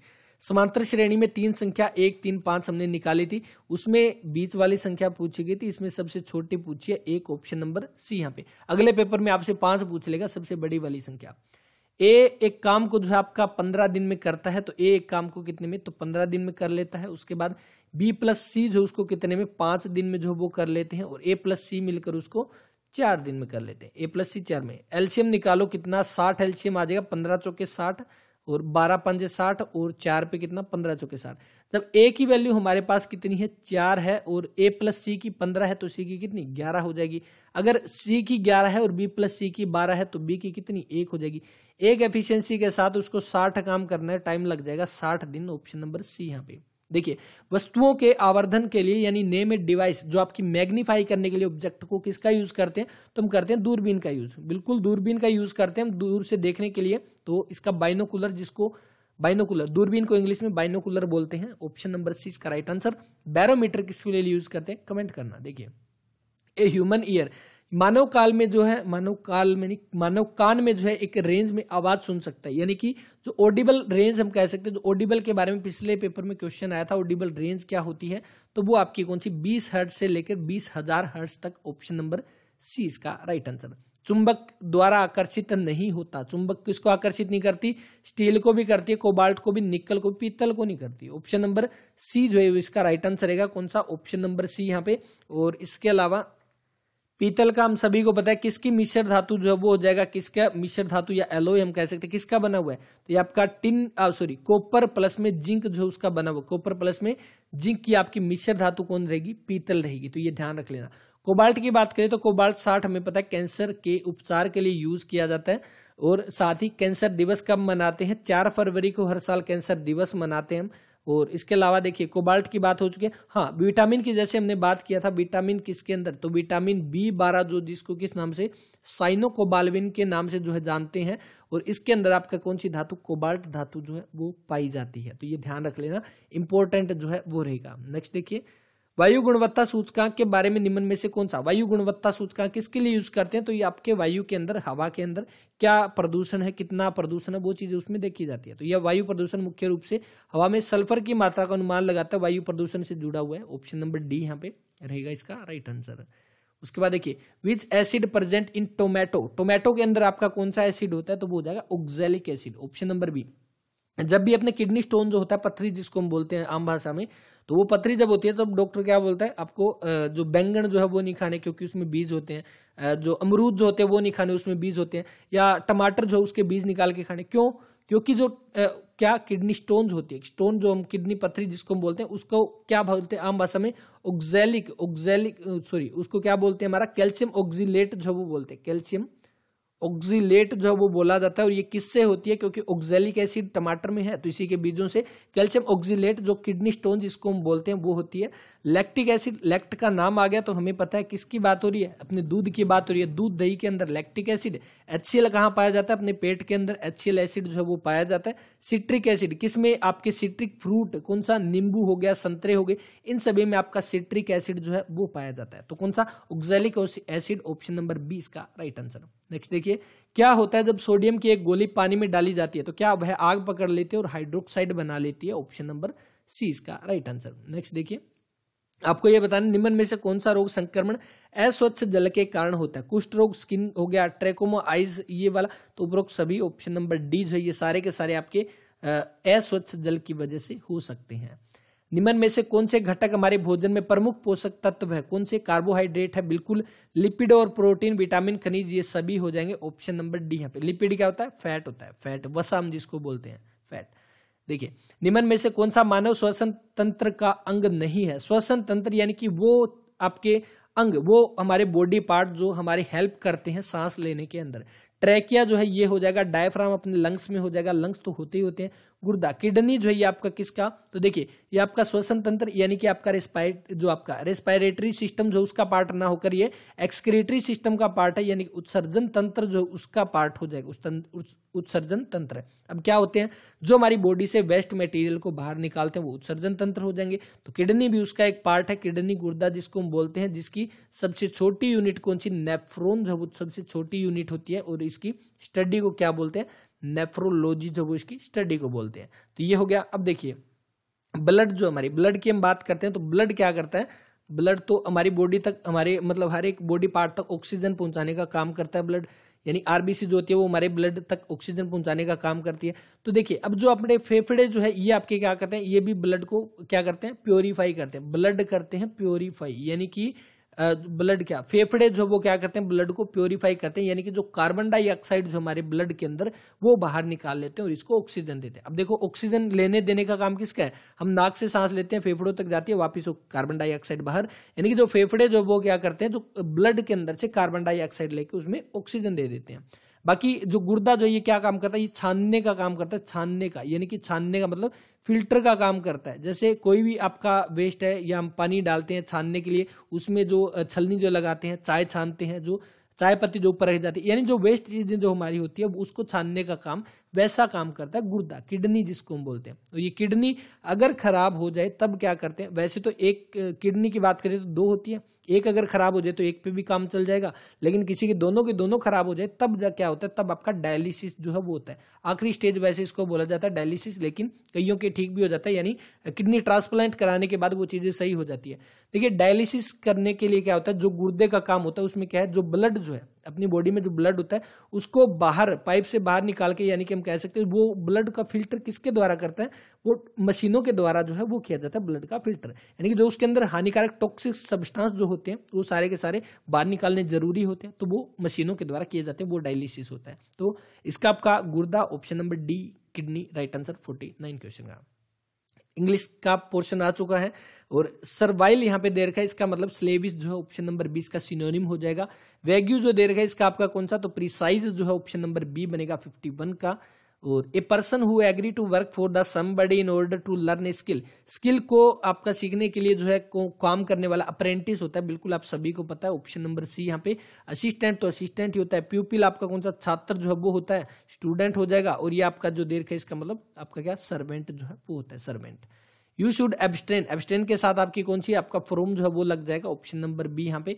Speaker 1: समांतर श्रेणी में तीन संख्या एक तीन पांच हमने निकाली थी उसमें बीच वाली संख्या पूछी गई थी इसमें सबसे छोटी पूछी है एक ऑप्शन नंबर सी यहाँ पे अगले पेपर में आपसे पांच पूछ लेगा सबसे बड़ी वाली संख्या ए एक काम को जो है आपका पंद्रह दिन में करता है तो ए एक काम को कितने में तो पंद्रह दिन में कर लेता है उसके बाद बी प्लस सी जो उसको कितने में पाँच दिन में जो वो कर लेते हैं और ए प्लस सी मिलकर उसको चार दिन में कर लेते हैं ए प्लस सी चार में एल्शियम निकालो कितना साठ एल्शियम आ जाएगा पंद्रह चौके साठ और बारह पंजे साठ और चार पे कितना पंद्रह चौके साठ जब ए की वैल्यू हमारे पास कितनी है चार है और ए प्लस सी की पंद्रह है तो सी की कितनी ग्यारह हो जाएगी अगर सी की ग्यारह है और बी प्लस सी की बारह है तो बी की कितनी एक हो जाएगी एक एफिशिएंसी के साथ उसको साठ काम करना है टाइम लग जाएगा साठ दिन ऑप्शन नंबर सी यहाँ पे देखिए वस्तुओं के आवर्धन के लिए यानी नेम इट डिवाइस जो आपकी मैग्नीफाई करने के लिए ऑब्जेक्ट को किसका यूज करते हैं तो हम करते हैं दूरबीन का यूज बिल्कुल दूरबीन का यूज करते हैं हम दूर से देखने के लिए तो इसका बाइनोकुलर जिसको बाइनोकुलर दूरबीन को इंग्लिश में बाइनोकुलर बोलते हैं ऑप्शन नंबर सी इसका राइट आंसर बैरोमीटर किसके लिए यूज करते हैं कमेंट करना देखिए ए ह्यूमन ईयर मानव काल में जो है मानव काल में मानव कान में जो है एक रेंज में आवाज़ सुन सकता है यानी कि जो ऑडिबल रेंज हम कह सकते हैं जो ओडिबल के बारे में पिछले पेपर में क्वेश्चन आया था ऑडिबल रेंज क्या होती है तो वो आपकी कौन सी बीस हर्ट से लेकर बीस हजार हर्ट तक ऑप्शन नंबर सी इसका राइट आंसर चुंबक द्वारा आकर्षित नहीं होता चुंबक किसको आकर्षित नहीं करती स्टील को भी करती है कोबाल्ट को भी निकल को पीतल को नहीं करती ऑप्शन नंबर सी जो है इसका राइट आंसर रहेगा कौन सा ऑप्शन नंबर सी यहाँ पे और इसके अलावा पीतल का हम सभी को पता है किसकी मिश्र धातु जो है वो हो जाएगा किसका मिश्र धातु या एलोय हम कह सकते हैं किसका बना हुआ है तो ये आपका टिन सॉरी कोपर प्लस में जिंक जो उसका बना हुआ कोपर प्लस में जिंक की आपकी मिश्र धातु कौन रहेगी पीतल रहेगी तो ये ध्यान रख लेना कोबाल्ट की बात करें तो कोबाल्ट साठ हमें पता है कैंसर के उपचार के लिए यूज किया जाता है और साथ ही कैंसर दिवस कब मनाते हैं चार फरवरी को हर साल कैंसर दिवस मनाते हैं हम और इसके अलावा देखिए कोबाल्ट की बात हो चुकी है हाँ विटामिन की जैसे हमने बात किया था विटामिन किसके अंदर तो विटामिन बी बारह जो जिसको किस नाम से साइनोकोबाल्विन के नाम से जो है जानते हैं और इसके अंदर आपका कौन सी धातु कोबाल्ट धातु जो है वो पाई जाती है तो ये ध्यान रख लेना इंपॉर्टेंट जो है वो रहेगा नेक्स्ट देखिए वायु गुणवत्ता सूचकांक के बारे में निम्न में से कौन सा वायु गुणवत्ता सूचकांक किसके लिए यूज करते हैं तो ये आपके वायु के अंदर हवा के अंदर क्या प्रदूषण है कितना प्रदूषण है वो चीजें उसमें देखी जाती है तो यह वायु प्रदूषण मुख्य रूप से हवा में सल्फर की मात्रा का अनुमान लगाता है वायु प्रदूषण से जुड़ा हुआ है ऑप्शन नंबर डी यहाँ पे रहेगा इसका राइट आंसर उसके बाद देखिए which acid present in tomato tomato के अंदर आपका कौन सा एसिड होता है तो वो हो जाएगा oxalic acid option number B जब भी अपने किडनी स्टोन जो होता है पथरी जिसको हम बोलते हैं आम भाषा में तो वो पथरी जब होती है तो डॉक्टर क्या बोलता है आपको जो बैंगन जो है वो नहीं खाने क्योंकि उसमें बीज होते हैं जो अमरूद जो होते हैं वो नहीं खाने उसमें बीज होते हैं या टमाटर जो है उसके बीज निकाल के खाने क्यों क्योंकि जो क्या किडनी स्टोन होती है स्टोन जो हम किडनी पथरी जिसको हम बोलते हैं उसको क्या बोलते हैं आम भाषा में ओग्जेलिक ओग्जेलिक सॉरी उसको क्या बोलते हैं हमारा कैल्शियम ऑक्जिलेट जो वो बोलते हैं कैल्शियम ऑक्जिलेट जो है वो बोला जाता है और ये किससे होती है क्योंकि ऑक्जेलिक एसिड टमाटर में है तो इसी के बीजों से कैल्शियम ऑक्जिलेट जो किडनी स्टोन जिसको हम बोलते हैं वो होती है लैक्टिक एसिड लैक्ट का नाम आ गया तो हमें पता है किसकी बात हो रही है अपने दूध की बात हो रही है दूध दही के अंदर lactic acid H C L कहाँ पाया जाता है अपने पेट के अंदर एच सी एल एसिड जो है वो पाया जाता है सिट्रिक एसिड किसमें आपके सिट्रिक फ्रूट कौन सा नींबू हो गया संतरे हो गए इन सभी में आपका सिट्रिक एसिड जो है वो पाया जाता है तो कौन सा oxalic acid option number B इसका राइट आंसर नेक्स्ट देखिए क्या होता है जब सोडियम की एक गोली पानी में डाली जाती है तो क्या वह आग पकड़ लेती है और हाइड्रोक्साइड बना लेती है ऑप्शन नंबर सी इसका राइट आंसर नेक्स्ट देखिए आपको यह बताना निम्न में से कौन सा रोग संक्रमण अस्वच्छ जल के कारण होता है कुष्ठ रोग स्किन हो गया ट्रेकोमो आइज ये वाला तो उपरोक्त सभी ऑप्शन नंबर डी जो है ये सारे के सारे आपके अस्वच्छ जल की वजह से हो सकते हैं निम्न में से कौन से घटक हमारे भोजन में प्रमुख पोषक तत्व है कौन से कार्बोहाइड्रेट है बिल्कुल लिपिड और प्रोटीन विटामिन खनिज ये सभी हो जाएंगे ऑप्शन नंबर डी यहाँ पे लिपिड क्या होता है फैट होता है फैट वसा हम जिसको बोलते हैं फैट देखिए निम्न में से कौन सा मानव श्वसन तंत्र का अंग नहीं है श्वसन तंत्र यानी कि वो आपके अंग वो हमारे बॉडी पार्ट जो हमारे हेल्प करते हैं सांस लेने के अंदर ट्रैकिया जो है ये हो जाएगा डायफ्राम अपने लंग्स में हो जाएगा लंग्स तो होते ही होते हैं गुर्दा किडनी जो है ये आपका किसका तो देखिए ये आपका श्वसन तंत्र यानी कि आपका रेस्पायर जो आपका रेस्पायरेटरी सिस्टम जो उसका पार्ट ना होकर ये एक्सक्रेटरी सिस्टम का पार्ट है यानी कि उत्सर्जन तंत्र जो उसका पार्ट हो जाएगा उस, उत्सर्जन तंत्र अब क्या होते हैं जो हमारी बॉडी से वेस्ट मटेरियल को बाहर निकालते हैं वो उत्सर्जन तंत्र हो जाएंगे तो किडनी भी उसका एक पार्ट है किडनी गुर्दा जिसको हम बोलते हैं जिसकी सबसे छोटी यूनिट कौन सी नेफ्रोन जो सबसे छोटी यूनिट होती है और इसकी स्टडी को क्या बोलते हैं नेफ्रोलॉजी जो वो इसकी स्टडी को बोलते हैं तो ये हो गया अब देखिए ब्लड जो हमारी ब्लड की हम बात करते हैं तो ब्लड क्या करता है ब्लड तो हमारी बॉडी तक हमारे मतलब हर एक बॉडी पार्ट तक ऑक्सीजन पहुंचाने का काम करता है ब्लड यानी आरबीसी जो होती है वो हमारे ब्लड तक ऑक्सीजन पहुंचाने का काम करती है तो देखिए अब जो अपने फेफड़े जो है ये आपके क्या करते हैं ये भी ब्लड को क्या करते हैं प्योरीफाई करते हैं ब्लड करते हैं प्योरीफाई यानी कि ब्लड क्या फेफड़े जो वो क्या करते हैं ब्लड को प्योरीफाई करते हैं यानी कि जो कार्बन डाइऑक्साइड जो हमारे ब्लड के अंदर वो बाहर निकाल लेते हैं और इसको ऑक्सीजन देते हैं अब देखो ऑक्सीजन लेने देने का काम किसका है हम नाक से सांस लेते हैं फेफड़ों तक जाती है वापिस कार्बन डाइऑक्साइड बाहर यानी कि जो फेफड़े जो वो क्या करते हैं जो ब्लड के अंदर से कार्बन डाइऑक्साइड लेके उसमें ऑक्सीजन दे देते हैं बाकी जो गुर्दा जो ये क्या काम करता है ये छानने का काम करता है छानने का यानी कि छानने का मतलब फिल्टर का काम करता है जैसे कोई भी आपका वेस्ट है या हम पानी डालते हैं छानने के लिए उसमें जो छलनी जो लगाते हैं चाय छानते हैं जो चाय पत्ती जो ऊपर रह जाती है यानी जो वेस्ट चीज़ें जो हमारी होती है उसको छानने का काम वैसा काम करता है गुर्दा किडनी जिसको हम बोलते हैं तो ये किडनी अगर खराब हो जाए तब क्या करते हैं वैसे तो एक किडनी की बात करें तो दो होती है एक अगर खराब हो जाए तो एक पे भी काम चल जाएगा लेकिन किसी के दोनों के दोनों खराब हो जाए तब जा क्या होता है तब आपका डायलिसिस जो है वो होता है आखिरी स्टेज वैसे इसको बोला जाता है डायलिसिस लेकिन कईयों के ठीक भी हो जाता है यानी किडनी ट्रांसप्लांट कराने के बाद वो चीज़ें सही हो जाती है देखिए डायलिसिस करने के लिए क्या होता है जो गुर्दे का काम होता है उसमें क्या है जो ब्लड जो है अपनी बॉडी में जो ब्लड होता है उसको बाहर पाइप से बाहर निकाल के यानी कि हम कह सकते हैं वो ब्लड का फिल्टर किसके द्वारा करता है वो मशीनों के द्वारा जो है वो किया जाता है ब्लड का फिल्टर यानी कि जो उसके अंदर हानिकारक टॉक्सिक सब्सटेंस जो होते हैं वो सारे के सारे बाहर निकालने जरूरी होते हैं तो वो मशीनों के द्वारा किए जाते हैं वो डायलिसिस होता है तो इसका आपका गुर्दा option number D kidney right answer forty nine question का इंग्लिश का पोर्शन आ चुका है और सर्वाइल यहाँ पे दे रखा है इसका मतलब स्लेविस जो है ऑप्शन नंबर बीस का सिनोनिम हो जाएगा वैग्यू जो दे रखा है इसका आपका कौन सा तो प्रिसाइज जो है ऑप्शन नंबर बी बनेगा फिफ्टी वन का और a person who agree to work for the somebody in order to learn a skill skill को आपका सीखने के लिए जो है काम करने वाला अप्रेंटिस होता है बिल्कुल आप सभी को पता है ऑप्शन नंबर सी यहाँ पे असिस्टेंट तो असिस्टेंट ही होता है प्यूपिल आपका कौन सा छात्र जो है वो होता है स्टूडेंट हो जाएगा और ये आपका जो देर है इसका मतलब आपका क्या सर्वेंट जो है वो होता है servant you should abstain abstain के साथ आपकी कौन सी आपका फॉर्म जो है वो लग जाएगा ऑप्शन नंबर बी यहाँ पे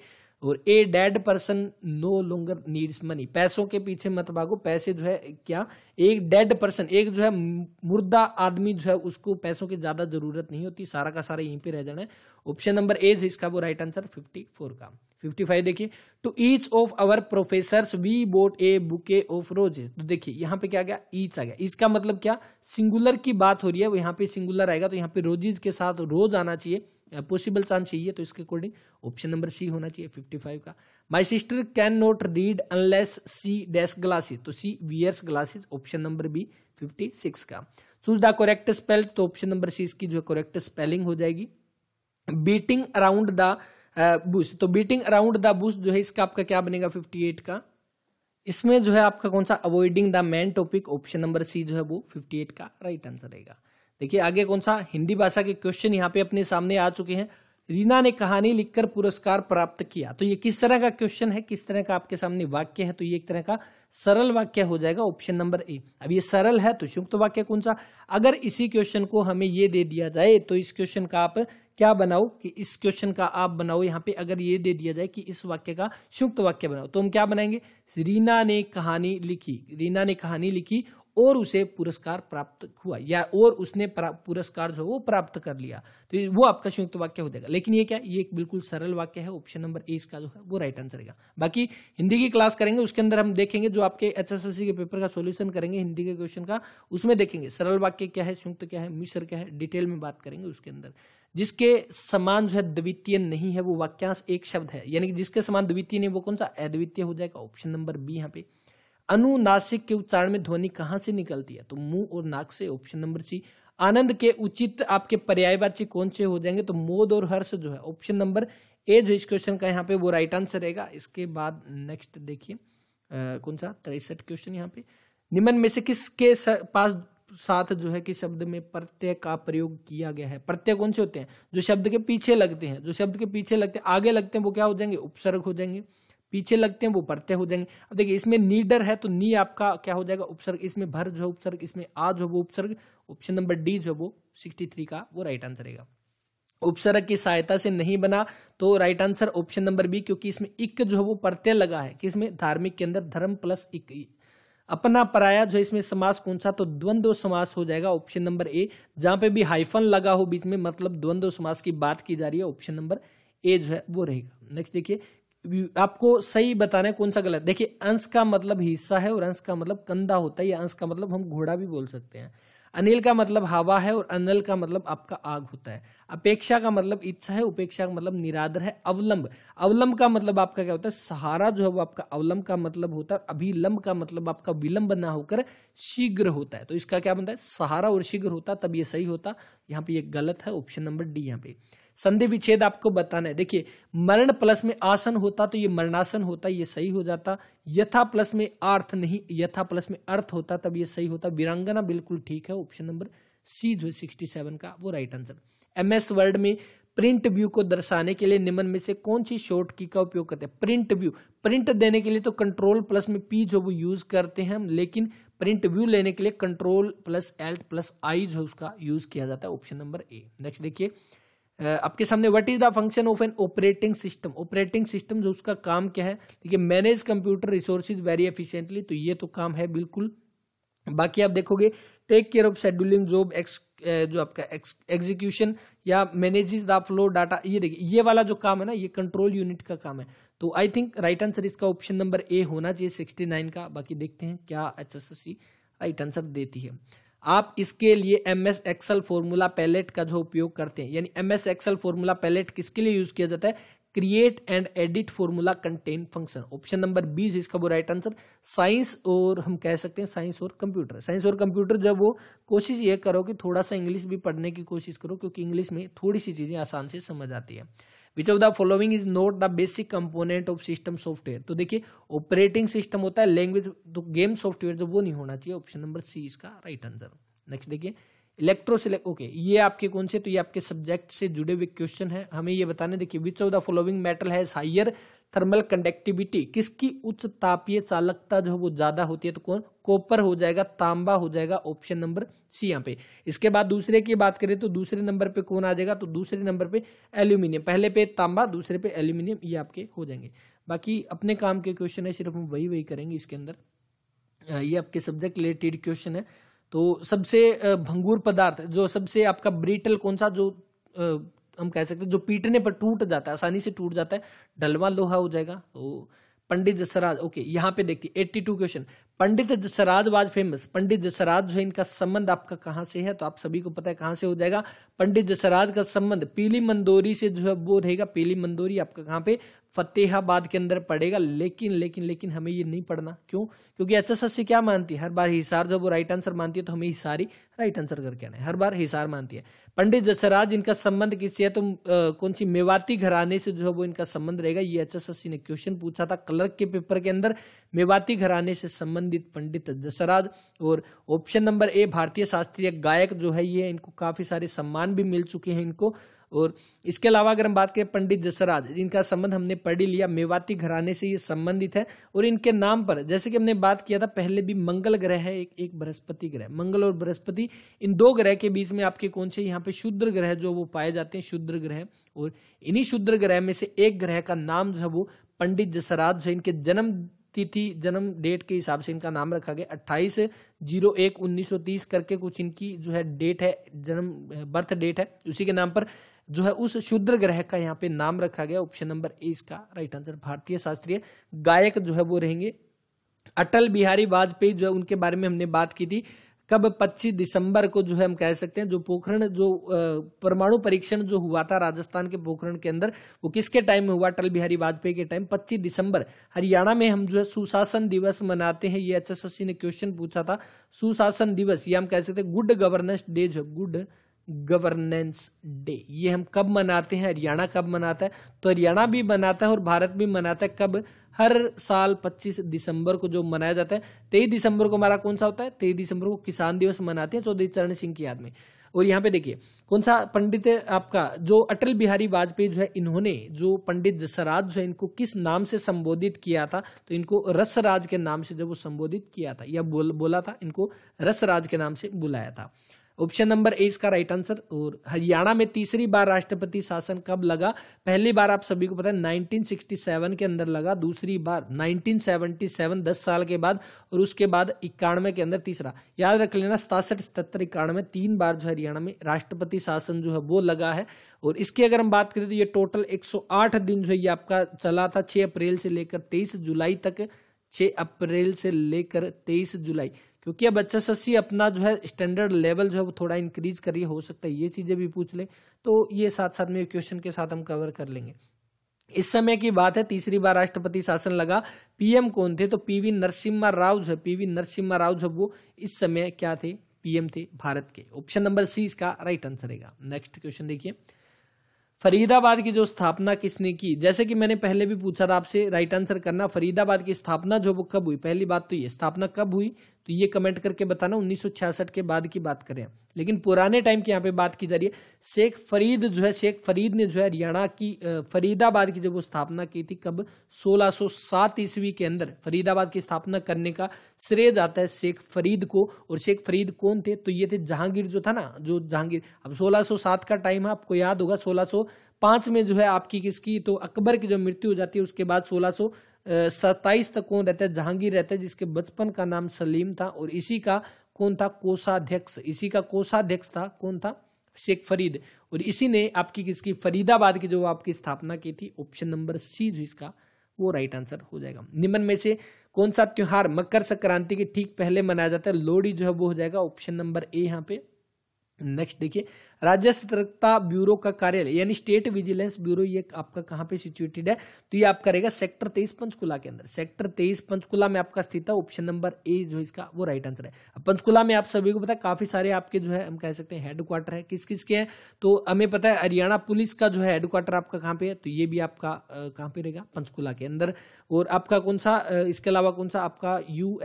Speaker 1: और a dead person no longer needs money पैसों के पीछे मत भागो पैसे जो है क्या एक डेड पर्सन एक जो है मुर्दा आदमी जो है उसको पैसों की ज्यादा जरूरत नहीं होती सारा का सारा यहीं पे रह जाना है ऑप्शन नंबर ए जो इसका वो राइट आंसर फिफ्टी फोर का फिफ्टी फाइव देखिए to each of our professor we bought a bouquet of roses तो देखिए यहाँ पे क्या गया ईच आ गया इसका मतलब क्या सिंगुलर की बात हो रही है वो यहाँ पे सिंगुलर आएगा तो यहाँ पे रोजेज के साथ रोज आना चाहिए पॉसिबल चांस चाहिए तो इसके अकॉर्डिंग ऑप्शन नंबर सी होना चाहिए फिफ्टी फाइव का my sister can not read unless she dash glasses तो she wears glasses option number B fifty six का चूज द करेक्ट स्पेल तो ऑप्शन नंबर सी इसकी जो है करेक्ट स्पेलिंग हो जाएगी बीटिंग अराउंड द बुश तो बीटिंग अराउंड द बुश जो है इसका आपका क्या बनेगा फिफ्टी एट का इसमें जो है आपका कौन सा avoiding the main topic option number C जो है वो फिफ्टी एट का राइट आंसर रहेगा देखिए आगे कौन सा हिंदी भाषा के क्वेश्चन यहाँ पे अपने सामने आ चुके हैं रीना ने कहानी लिखकर पुरस्कार प्राप्त किया तो ये किस तरह का क्वेश्चन है किस तरह का आपके सामने वाक्य है तो ये एक तरह का सरल वाक्य हो जाएगा ऑप्शन नंबर ए अब ये सरल है तो संयुक्त वाक्य कौन सा अगर इसी क्वेश्चन को हमें ये दे दिया जाए तो इस क्वेश्चन का आप क्या बनाओ कि इस क्वेश्चन का आप बनाओ यहाँ पे अगर ये दे दिया जाए कि इस वाक्य का संयुक्त वाक्य बनाओ तो हम क्या बनाएंगे रीना ने कहानी लिखी रीना ने कहानी लिखी और उसे पुरस्कार प्राप्त हुआ या और उसने पुरस्कार जो वो प्राप्त कर लिया तो वो आपका संयुक्त वाक्य हो जाएगा लेकिन ये क्या ये एक बिल्कुल सरल वाक्य है ऑप्शन नंबर ए इसका जो है वो राइट आंसर रहेगा बाकी हिंदी की क्लास करेंगे उसके अंदर हम देखेंगे जो आपके एच के पेपर का सोल्यूशन करेंगे हिंदी के क्वेश्चन का उसमें देखेंगे सरल वाक्य क्या है संयुक्त क्या है मिश्र क्या है डिटेल में बात करेंगे उसके अंदर जिसके समान जो है द्वितीय नहीं है वो वाक्यांश एक शब्द है यानी कि जिसके समान द्वितीय नहीं वो कौन सा अद्वितीय हो जाएगा ऑप्शन नंबर बी यहाँ पे अनुनासिक के उच्चारण में ध्वनि कहाँ से निकलती है तो मुंह और नाक से ऑप्शन नंबर सी आनंद के उचित आपके पर्यायवाची कौन से हो जाएंगे तो मोद और हर्ष जो है ऑप्शन नंबर ए जो इस क्वेश्चन का यहाँ पे वो राइट आंसर रहेगा इसके बाद नेक्स्ट देखिए कौन सा तिरसठ क्वेश्चन यहाँ पे निम्न में से किसके पास साथ जो है कि शब्द में प्रत्यय का प्रयोग किया गया है प्रत्यय कौन से होते हैं जो शब्द के पीछे लगते हैं जो शब्द के पीछे लगते हैं आगे लगते हैं वो क्या हो जाएंगे उपसर्ग हो जाएंगे पीछे लगते हैं वो बढ़ते हो जाएंगे अब देखिए इसमें नीडर है तो नी आपका क्या हो जाएगा उपसर्ग इसमें भर जो उपसर्ग इसमें आ जो वो उपसर्ग ऑप्शन नंबर डी जो वो सिक्सटी थ्री का वो राइट आंसर रहेगा उपसर्ग की सहायता से नहीं बना तो right answer option number B क्योंकि इसमें इक जो है वो प्रत्यय लगा है कि इसमें धार्मिक के अंदर धर्म प्लस इक अपना पराया जो इसमें समास कौन सा तो द्वंद्व समास हो जाएगा ऑप्शन नंबर ए जहां पे भी हाइफन लगा हो बीच में मतलब द्वंद्व समास की बात की जा रही है ऑप्शन नंबर ए जो है वो रहेगा नेक्स्ट देखिए आपको सही बताना है कौन सा गलत देखिए अंश का मतलब हिस्सा है और अंश का मतलब कंधा होता है या अंश का मतलब हम घोड़ा भी बोल सकते हैं अनिल का मतलब हवा है और अनिल का मतलब आपका आग होता है अपेक्षा का मतलब इच्छा है उपेक्षा का मतलब निरादर है अवलंब अवलंब का मतलब आपका क्या होता है सहारा जो है वो आपका अवलंब का मतलब होता है अभिलंब का मतलब आपका विलंब ना होकर शीघ्र होता है तो इसका क्या बनता है सहारा और शीघ्र होता तब ये सही होता यहाँ पे ये गलत है ऑप्शन नंबर डी यहाँ पे संधि विच्छेद आपको बताना है देखिए मरण प्लस में आसन होता तो ये मरणासन होता ये सही हो जाता यथा प्लस में अर्थ नहीं यथा प्लस में अर्थ होता तब ये सही होता वीरांगना बिल्कुल ठीक है ऑप्शन नंबर सी जो सिक्सटी सेवन का वो right answer M S Word में प्रिंट व्यू को दर्शाने के लिए निम्न में से कौन सी शॉर्ट की का उपयोग करते हैं प्रिंट व्यू प्रिंट देने के लिए तो कंट्रोल प्लस में पी जो वो यूज करते हैं हम लेकिन प्रिंट व्यू लेने के लिए control plus alt plus I जो उसका यूज किया जाता है ऑप्शन नंबर ए नेक्स्ट देखिए आपके सामने what is the function of an operating system operating system जो उसका काम क्या है देखिए manage computer resources very efficiently तो ये तो काम है बिल्कुल बाकी आप देखोगे take care of scheduling jobs जो आपका एग्जीक्यूशन या मैनेज द फ्लो डाटा ये देखिए ये वाला जो काम है ना ये कंट्रोल यूनिट का काम है तो आई थिंक राइट आंसर इसका ऑप्शन नंबर ए होना चाहिए सिक्सटी नाइन का बाकी देखते हैं क्या एच राइट आंसर देती है आप इसके लिए M S Excel formula palette का जो उपयोग करते हैं यानी M S Excel formula palette किसके लिए यूज किया जाता है create and edit formula contain function option number B इसका वो राइट आंसर साइंस और हम कह सकते हैं साइंस और कंप्यूटर साइंस और कंप्यूटर जब वो कोशिश ये करो कि थोड़ा सा इंग्लिश भी पढ़ने की कोशिश करो क्योंकि इंग्लिश में थोड़ी सी चीज़ें आसान से समझ आती है which of the following is not the basic component of system software तो देखिए ऑपरेटिंग सिस्टम होता है लैंग्वेज तो गेम सॉफ्टवेयर जो वो नहीं होना चाहिए ऑप्शन नंबर सी इसका राइट आंसर नेक्स्ट देखिए इलेक्ट्रोसिलेक्ट ओके ये आपके कौन से तो ये आपके सब्जेक्ट से जुड़े हुए क्वेश्चन है हमें ये बताने देखिए which of the following metal higher thermal conductivity किसकी उच्च तापीय चालकता जो वो ज्यादा होती है तो कौन कॉपर हो जाएगा तांबा हो जाएगा ऑप्शन नंबर सी यहाँ पे इसके बाद दूसरे की बात करें तो दूसरे नंबर पे कौन आ जाएगा तो दूसरे नंबर पे एल्यूमिनियम पहले पे तांबा दूसरे पे एल्यूमिनियम ये आपके हो जाएंगे बाकी अपने काम के क्वेश्चन है सिर्फ हम वही वही करेंगे इसके अंदर ये आपके सब्जेक्ट रिलेटेड क्वेश्चन है तो सबसे भंगूर पदार्थ जो सबसे आपका ब्रिटल कौन सा जो हम कह सकते हैं जो पीटने पर टूट जाता है आसानी से टूट जाता है ढलवा लोहा हो जाएगा तो पंडित जसराज ओके यहाँ पे देखिए eighty two question Pandit Jasraj was famous Pandit Jasraj जो है इनका संबंध आपका कहाँ से है तो आप सभी को पता है कहाँ से हो जाएगा पंडित जसराज का संबंध पीली मंदोरी से जो है वो रहेगा पीली मंदोरी आपका कहाँ पे फतेहाबाद के अंदर पड़ेगा लेकिन लेकिन लेकिन हमें ये नहीं पढ़ना क्यों क्योंकि एच एस क्या मानती है हर बार हिसार जब वो राइट आंसर मानती है तो हमें हिसार ही राइट आंसर करके आना है हर बार हिसार मानती है पंडित जसराज इनका संबंध किससे है तो आ, कौन सी मेवाती घराने से जो है वो इनका संबंध रहेगा ये एच ने क्वेश्चन पूछा था क्लर्क के पेपर के अंदर मेवाती घराने से संबंधित पंडित जसराज और ऑप्शन नंबर ए भारतीय शास्त्रीय गायक जो है ये इनको काफी सारे सम्मान भी मिल चुके हैं इनको और इसके अलावा अगर हम बात करें पंडित जसराज इनका संबंध हमने पढ़ ही लिया मेवाती घराने से ये संबंधित है और इनके नाम पर जैसे कि हमने बात किया था पहले भी मंगल ग्रह है एक एक बृहस्पति ग्रह मंगल और बृहस्पति इन दो ग्रह के बीच में आपके कौन से यहाँ पे शुद्र ग्रह जो वो पाए जाते हैं शुद्र ग्रह और इन्हीं शुद्र ग्रह में से एक ग्रह का नाम जो है वो पंडित जसराज जो इनके जन्म तिथि जन्म डेट के हिसाब से इनका नाम रखा गया अट्ठाईस जीरो एक उन्नीस सौ तीस करके कुछ इनकी जो है डेट है जन्म बर्थ डेट है उसी के नाम पर जो है उस शुद्र ग्रह का यहाँ पे नाम रखा गया ऑप्शन नंबर ए इसका राइट आंसर भारतीय शास्त्रीय गायक जो है वो रहेंगे अटल बिहारी वाजपेयी जो है उनके बारे में हमने बात की थी कब 25 दिसंबर को जो है हम कह सकते हैं जो पोखरण जो परमाणु परीक्षण जो हुआ था राजस्थान के पोखरण के अंदर वो किसके टाइम में हुआ अटल बिहारी वाजपेयी के टाइम 25 दिसंबर हरियाणा में हम जो है सुशासन दिवस मनाते हैं ये एचएसएससी ने क्वेश्चन पूछा था सुशासन दिवस ये हम कह सकते हैं गुड गवर्नेंस डे जो गुड गवर्नेंस डे ये हम कब मनाते हैं हरियाणा कब मनाता है तो हरियाणा भी मनाता है और भारत भी मनाता है कब हर साल 25 दिसंबर को जो मनाया जाता है तेईस दिसंबर को हमारा कौन सा होता है तेईस दिसंबर को किसान दिवस मनाते हैं चौधरी चरण सिंह की याद में और यहाँ पे देखिए कौन सा पंडित आपका जो अटल बिहारी वाजपेयी जो है इन्होंने जो पंडित जसराज जो है इनको किस नाम से संबोधित किया था तो इनको रसराज के नाम से जब वो संबोधित किया था या बोल बोला था इनको रसराज के नाम से बुलाया था ऑप्शन नंबर ए इसका राइट आंसर और हरियाणा में तीसरी बार राष्ट्रपति शासन कब लगा पहली बार आप सभी को पता है 1967 के अंदर लगा दूसरी बार 1977 10 साल के बाद और उसके बाद इक्यानवे के अंदर तीसरा याद रख लेना सतासठ सतहत्तर इक्यानवे तीन बार जो हरियाणा में राष्ट्रपति शासन जो है वो लगा है और इसकी अगर हम बात करें तो ये टोटल एक दिन जो है ये आपका चला था छह अप्रैल से लेकर तेईस जुलाई तक छह अप्रैल से लेकर तेईस जुलाई क्योंकि अब एच एस अपना जो है स्टैंडर्ड लेवल जो है वो थोड़ा इंक्रीज करिए हो सकता है ये चीज़ें भी पूछ ले तो ये साथ साथ में क्वेश्चन के साथ हम कवर कर लेंगे इस समय की बात है तीसरी बार राष्ट्रपति शासन लगा पीएम कौन थे तो पीवी नरसिम्हा राव जो है पीवी नरसिम्हा राव जो वो इस समय क्या थे पीएम थे भारत के ऑप्शन नंबर सी इसका राइट आंसर रहेगा नेक्स्ट क्वेश्चन देखिए फरीदाबाद की जो स्थापना किसने की जैसे कि मैंने पहले भी पूछा था आपसे राइट आंसर करना फरीदाबाद की स्थापना जो वो कब हुई पहली बात तो ये स्थापना कब हुई तो ये कमेंट करके बताना 1966 के बाद की बात करें लेकिन पुराने टाइम की यहाँ पे बात की जा रही है शेख फरीद जो है शेख फरीद ने जो है हरियाणा की फरीदाबाद की जब वो स्थापना की थी कब 1607 ईस्वी के अंदर फरीदाबाद की स्थापना करने का श्रेय जाता है शेख फरीद को और शेख फरीद कौन थे तो ये थे जहांगीर जो था ना जो जहांगीर अब 1607 का टाइम है आपको याद होगा 1605 में जो है आपकी किसकी तो अकबर की जो मृत्यु हो जाती है उसके बाद सोलह सत्ताईस तक कौन रहता है जहांगीर रहता है जिसके बचपन का नाम सलीम था और इसी का कौन था कोषाध्यक्ष इसी का कोषाध्यक्ष था कौन था शेख फरीद और इसी ने आपकी किसकी फरीदाबाद की जो आपकी स्थापना की थी ऑप्शन नंबर सी जो इसका वो राइट आंसर हो जाएगा निम्न में से कौन सा त्योहार मकर संक्रांति के ठीक पहले मनाया जाता है लोहड़ी जो है वो हो जाएगा ऑप्शन नंबर ए यहाँ पे नेक्स्ट देखिए राज्य सतर्कता ब्यूरो का कार्यालय यानी स्टेट विजिलेंस ब्यूरो ये आपका कहाँ पे सिचुएटेड है तो ये आप करेगा सेक्टर तेईस पंचकुला के अंदर सेक्टर तेईस पंचकुला में आपका स्थित है ऑप्शन नंबर ए जो इसका वो राइट आंसर है पंचकुला में आप सभी को पता है काफी सारे आपके जो है हम कह सकते हैं हेडक्वार्टर है किस किस के हैं तो हमें पता है हरियाणा पुलिस का जो है हेडक्वार्टर आपका कहाँ पे है तो ये भी आपका कहाँ पे रहेगा पंचकूला के अंदर और आपका कौन सा इसके अलावा कौन सा आपका यू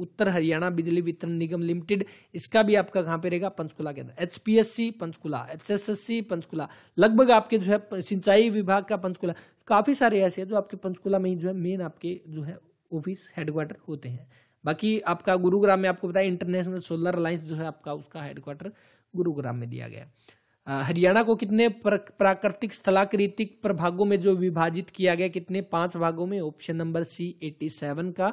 Speaker 1: उत्तर हरियाणा बिजली वितरण निगम लिमिटेड इसका भी आपका कहाँ पे रहेगा पंचकूला के अंदर H P S C Panchkula H S S C Panchkula लगभग आपके जो है सिंचाई विभाग का पंचकुला काफ़ी सारे ऐसे हैं जो आपके पंचकुला में ही जो है मेन आपके जो है ऑफिस हेडक्वार्टर होते हैं बाकी आपका गुरुग्राम में आपको बताया इंटरनेशनल सोलर अलायंस जो है आपका उसका हेडक्वार्टर गुरुग्राम में दिया गया हरियाणा को कितने प्राकृतिक स्थलाकृतिक प्रभागों में जो विभाजित किया गया कितने पांच भागों में option number C eighty seven का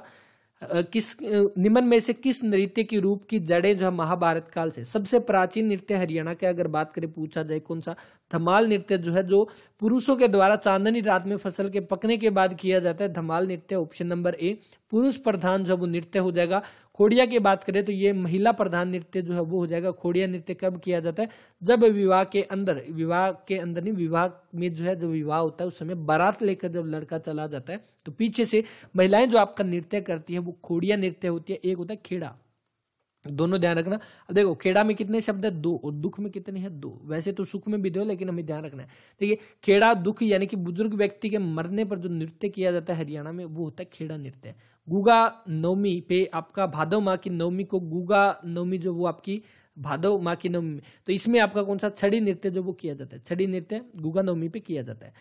Speaker 1: किस निम्न में से किस नृत्य के रूप की जड़ें जो है महाभारत काल से सबसे प्राचीन नृत्य हरियाणा के अगर बात करें पूछा जाए कौन सा धमाल नृत्य जो है जो पुरुषों के द्वारा चांदनी रात में फसल के पकने के बाद किया जाता है धमाल नृत्य ऑप्शन नंबर ए पुरुष प्रधान जो है वो नृत्य हो जाएगा खोड़िया की बात करें तो ये महिला प्रधान नृत्य जो है वो हो जाएगा खोड़िया नृत्य कब किया जाता है जब विवाह के अंदर विवाह के अंदर नहीं विवाह में जो है जब विवाह होता है उस समय बारात लेकर जब लड़का चला जाता है तो पीछे से महिलाएं जो आपका नृत्य करती है वो खोड़िया नृत्य होती है एक होता है खेड़ा दोनों ध्यान रखना अब देखो खेड़ा में कितने शब्द है दो और दुख में कितने हैं दो वैसे तो सुख में भी दो लेकिन हमें ध्यान रखना है देखिए खेड़ा दुख यानी कि बुजुर्ग व्यक्ति के मरने पर जो नृत्य किया जाता है हरियाणा में वो होता है खेड़ा नृत्य गुगा नवमी पे आपका भादव माँ की नवमी को गुगा नवमी जो वो आपकी भादव माँ की नवमी तो इसमें आपका कौन सा छड़ी नृत्य जो वो किया जाता है छड़ी नृत्य गुगा नवमी पे किया जाता है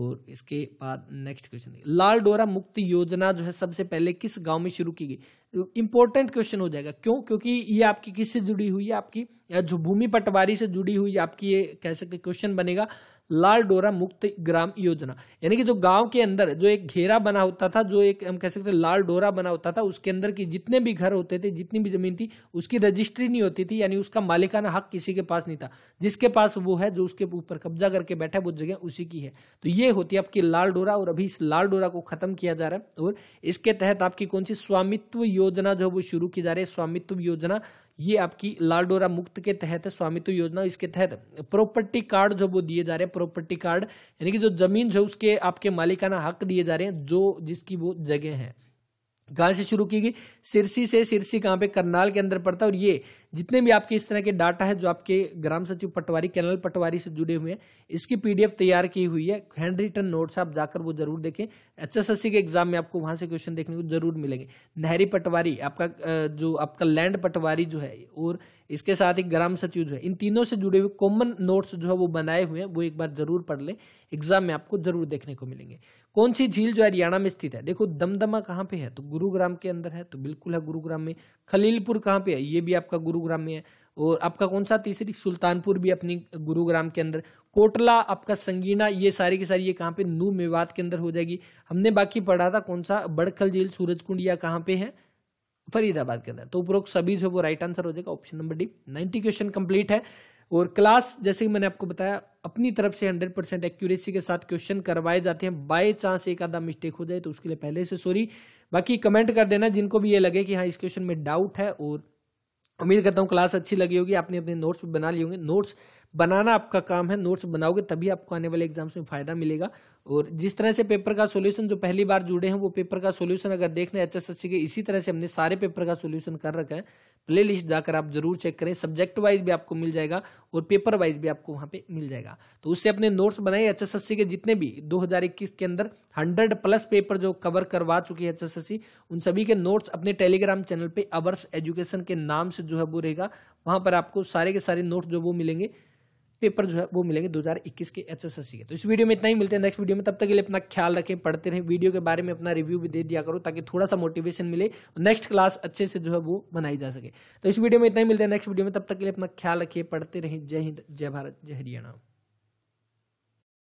Speaker 1: और इसके बाद नेक्स्ट क्वेश्चन लाल डोरा मुक्त योजना जो है सबसे पहले किस गांव में शुरू की गई इंपॉर्टेंट क्वेश्चन हो जाएगा क्यों क्योंकि ये आपकी किससे जुड़ी हुई है आपकी जो भूमि पटवारी से जुड़ी हुई आपकी ये कह सकते क्वेश्चन बनेगा लाल डोरा मुक्त ग्राम योजना यानी कि जो गांव के अंदर जो एक घेरा बना होता था जो एक हम कह सकते लाल डोरा बना होता था उसके अंदर की जितने भी घर होते थे जितनी भी जमीन थी उसकी रजिस्ट्री नहीं होती थी यानी उसका मालिकाना हक किसी के पास नहीं था जिसके पास वो है जो उसके ऊपर कब्जा करके बैठा है वो जगह उसी की है तो ये होती है आपकी लाल डोरा और अभी इस लाल डोरा को खत्म किया जा रहा है और इसके तहत आपकी कौन सी स्वामित्व योजना जो है वो शुरू की जा रही है स्वामित्व योजना ये आपकी लालडोरा मुक्त के तहत स्वामित्व योजना इसके तहत प्रॉपर्टी कार्ड जो वो दिए जा रहे हैं प्रॉपर्टी कार्ड यानी कि जो जमीन जो उसके आपके मालिकाना हक दिए जा रहे हैं जो जिसकी वो जगह है कहाँ से शुरू की गई सिरसी से सिरसी कहाँ पे करनाल के अंदर पड़ता है और ये जितने भी आपके इस तरह के डाटा है जो आपके ग्राम सचिव पटवारी कैनल पटवारी से जुड़े हुए हैं इसकी पीडीएफ तैयार की हुई है हैंड रिटन नोट्स आप जाकर वो जरूर देखें एचएसएससी के एग्जाम में आपको वहां से क्वेश्चन देखने को जरूर मिलेंगे नहरी पटवारी आपका जो आपका लैंड पटवारी जो है और इसके साथ ही ग्राम सचिव जो है इन तीनों से जुड़े हुए कॉमन नोट्स जो है वो बनाए हुए हैं वो एक बार जरूर पढ़ लें एग्जाम में आपको जरूर देखने को मिलेंगे कौन सी झील जो हरियाणा में स्थित है देखो दमदमा कहाँ पे है तो गुरुग्राम के अंदर है तो बिल्कुल है गुरुग्राम में खलीलपुर कहाँ पे है ये भी आपका गुरुग्राम में है और आपका कौन सा तीसरी सुल्तानपुर भी अपनी गुरुग्राम के अंदर कोटला आपका संगीना ये सारी की सारी ये कहाँ पे नू मेवात के अंदर हो जाएगी हमने बाकी पढ़ा था कौन सा बड़खल झील सूरजकुंड या कहाँ पे है फरीदाबाद के अंदर तो उपरोक्त सभी जो वो राइट आंसर हो जाएगा option number D ninety question complete है और क्लास जैसे कि मैंने आपको बताया अपनी तरफ से हंड्रेड परसेंट एक्यूरेसी के साथ क्वेश्चन करवाए जाते हैं बाय चांस एक आधा मिस्टेक हो जाए तो उसके लिए पहले से सॉरी बाकी कमेंट कर देना जिनको भी ये लगे कि हाँ इस क्वेश्चन में डाउट है और उम्मीद करता हूँ क्लास अच्छी लगी होगी आपने अपने नोट्स बना लिए होंगे नोट्स बनाना आपका काम है नोट्स बनाओगे तभी आपको आने वाले एग्जाम्स में फ़ायदा मिलेगा और जिस तरह से पेपर का सोल्यूशन जो पहली बार जुड़े हैं वो पेपर का सोल्यूशन अगर देखने लें एच के इसी तरह से हमने सारे पेपर का सोल्यूशन कर रखा है प्ले लिस्ट जाकर आप जरूर चेक करें सब्जेक्ट वाइज भी आपको मिल जाएगा और पेपर वाइज भी आपको वहां पे मिल जाएगा तो उससे अपने नोट्स बनाए एच के जितने भी दो के अंदर हंड्रेड प्लस पेपर जो कवर करवा चुकी है एच उन सभी के नोट्स अपने टेलीग्राम चैनल पे अवर्स एजुकेशन के नाम से जो है वो रहेगा वहां पर आपको सारे के सारे नोट जो वो मिलेंगे पेपर जो है वो मिलेंगे 2021 के एच के तो इस वीडियो में इतना ही मिलते हैं नेक्स्ट वीडियो में तब तक के लिए अपना ख्याल रखें पढ़ते रहें वीडियो के बारे में अपना रिव्यू भी दे दिया करो ताकि थोड़ा सा मोटिवेशन मिले और नेक्स्ट क्लास अच्छे से जो है वो बनाई जा सके तो इस वीडियो में इतना ही मिलते हैं नेक्स्ट वीडियो में तब तक के लिए अपना ख्याल रखिए पढ़ते रहें जय हिंद जय भारत जय हरियाणा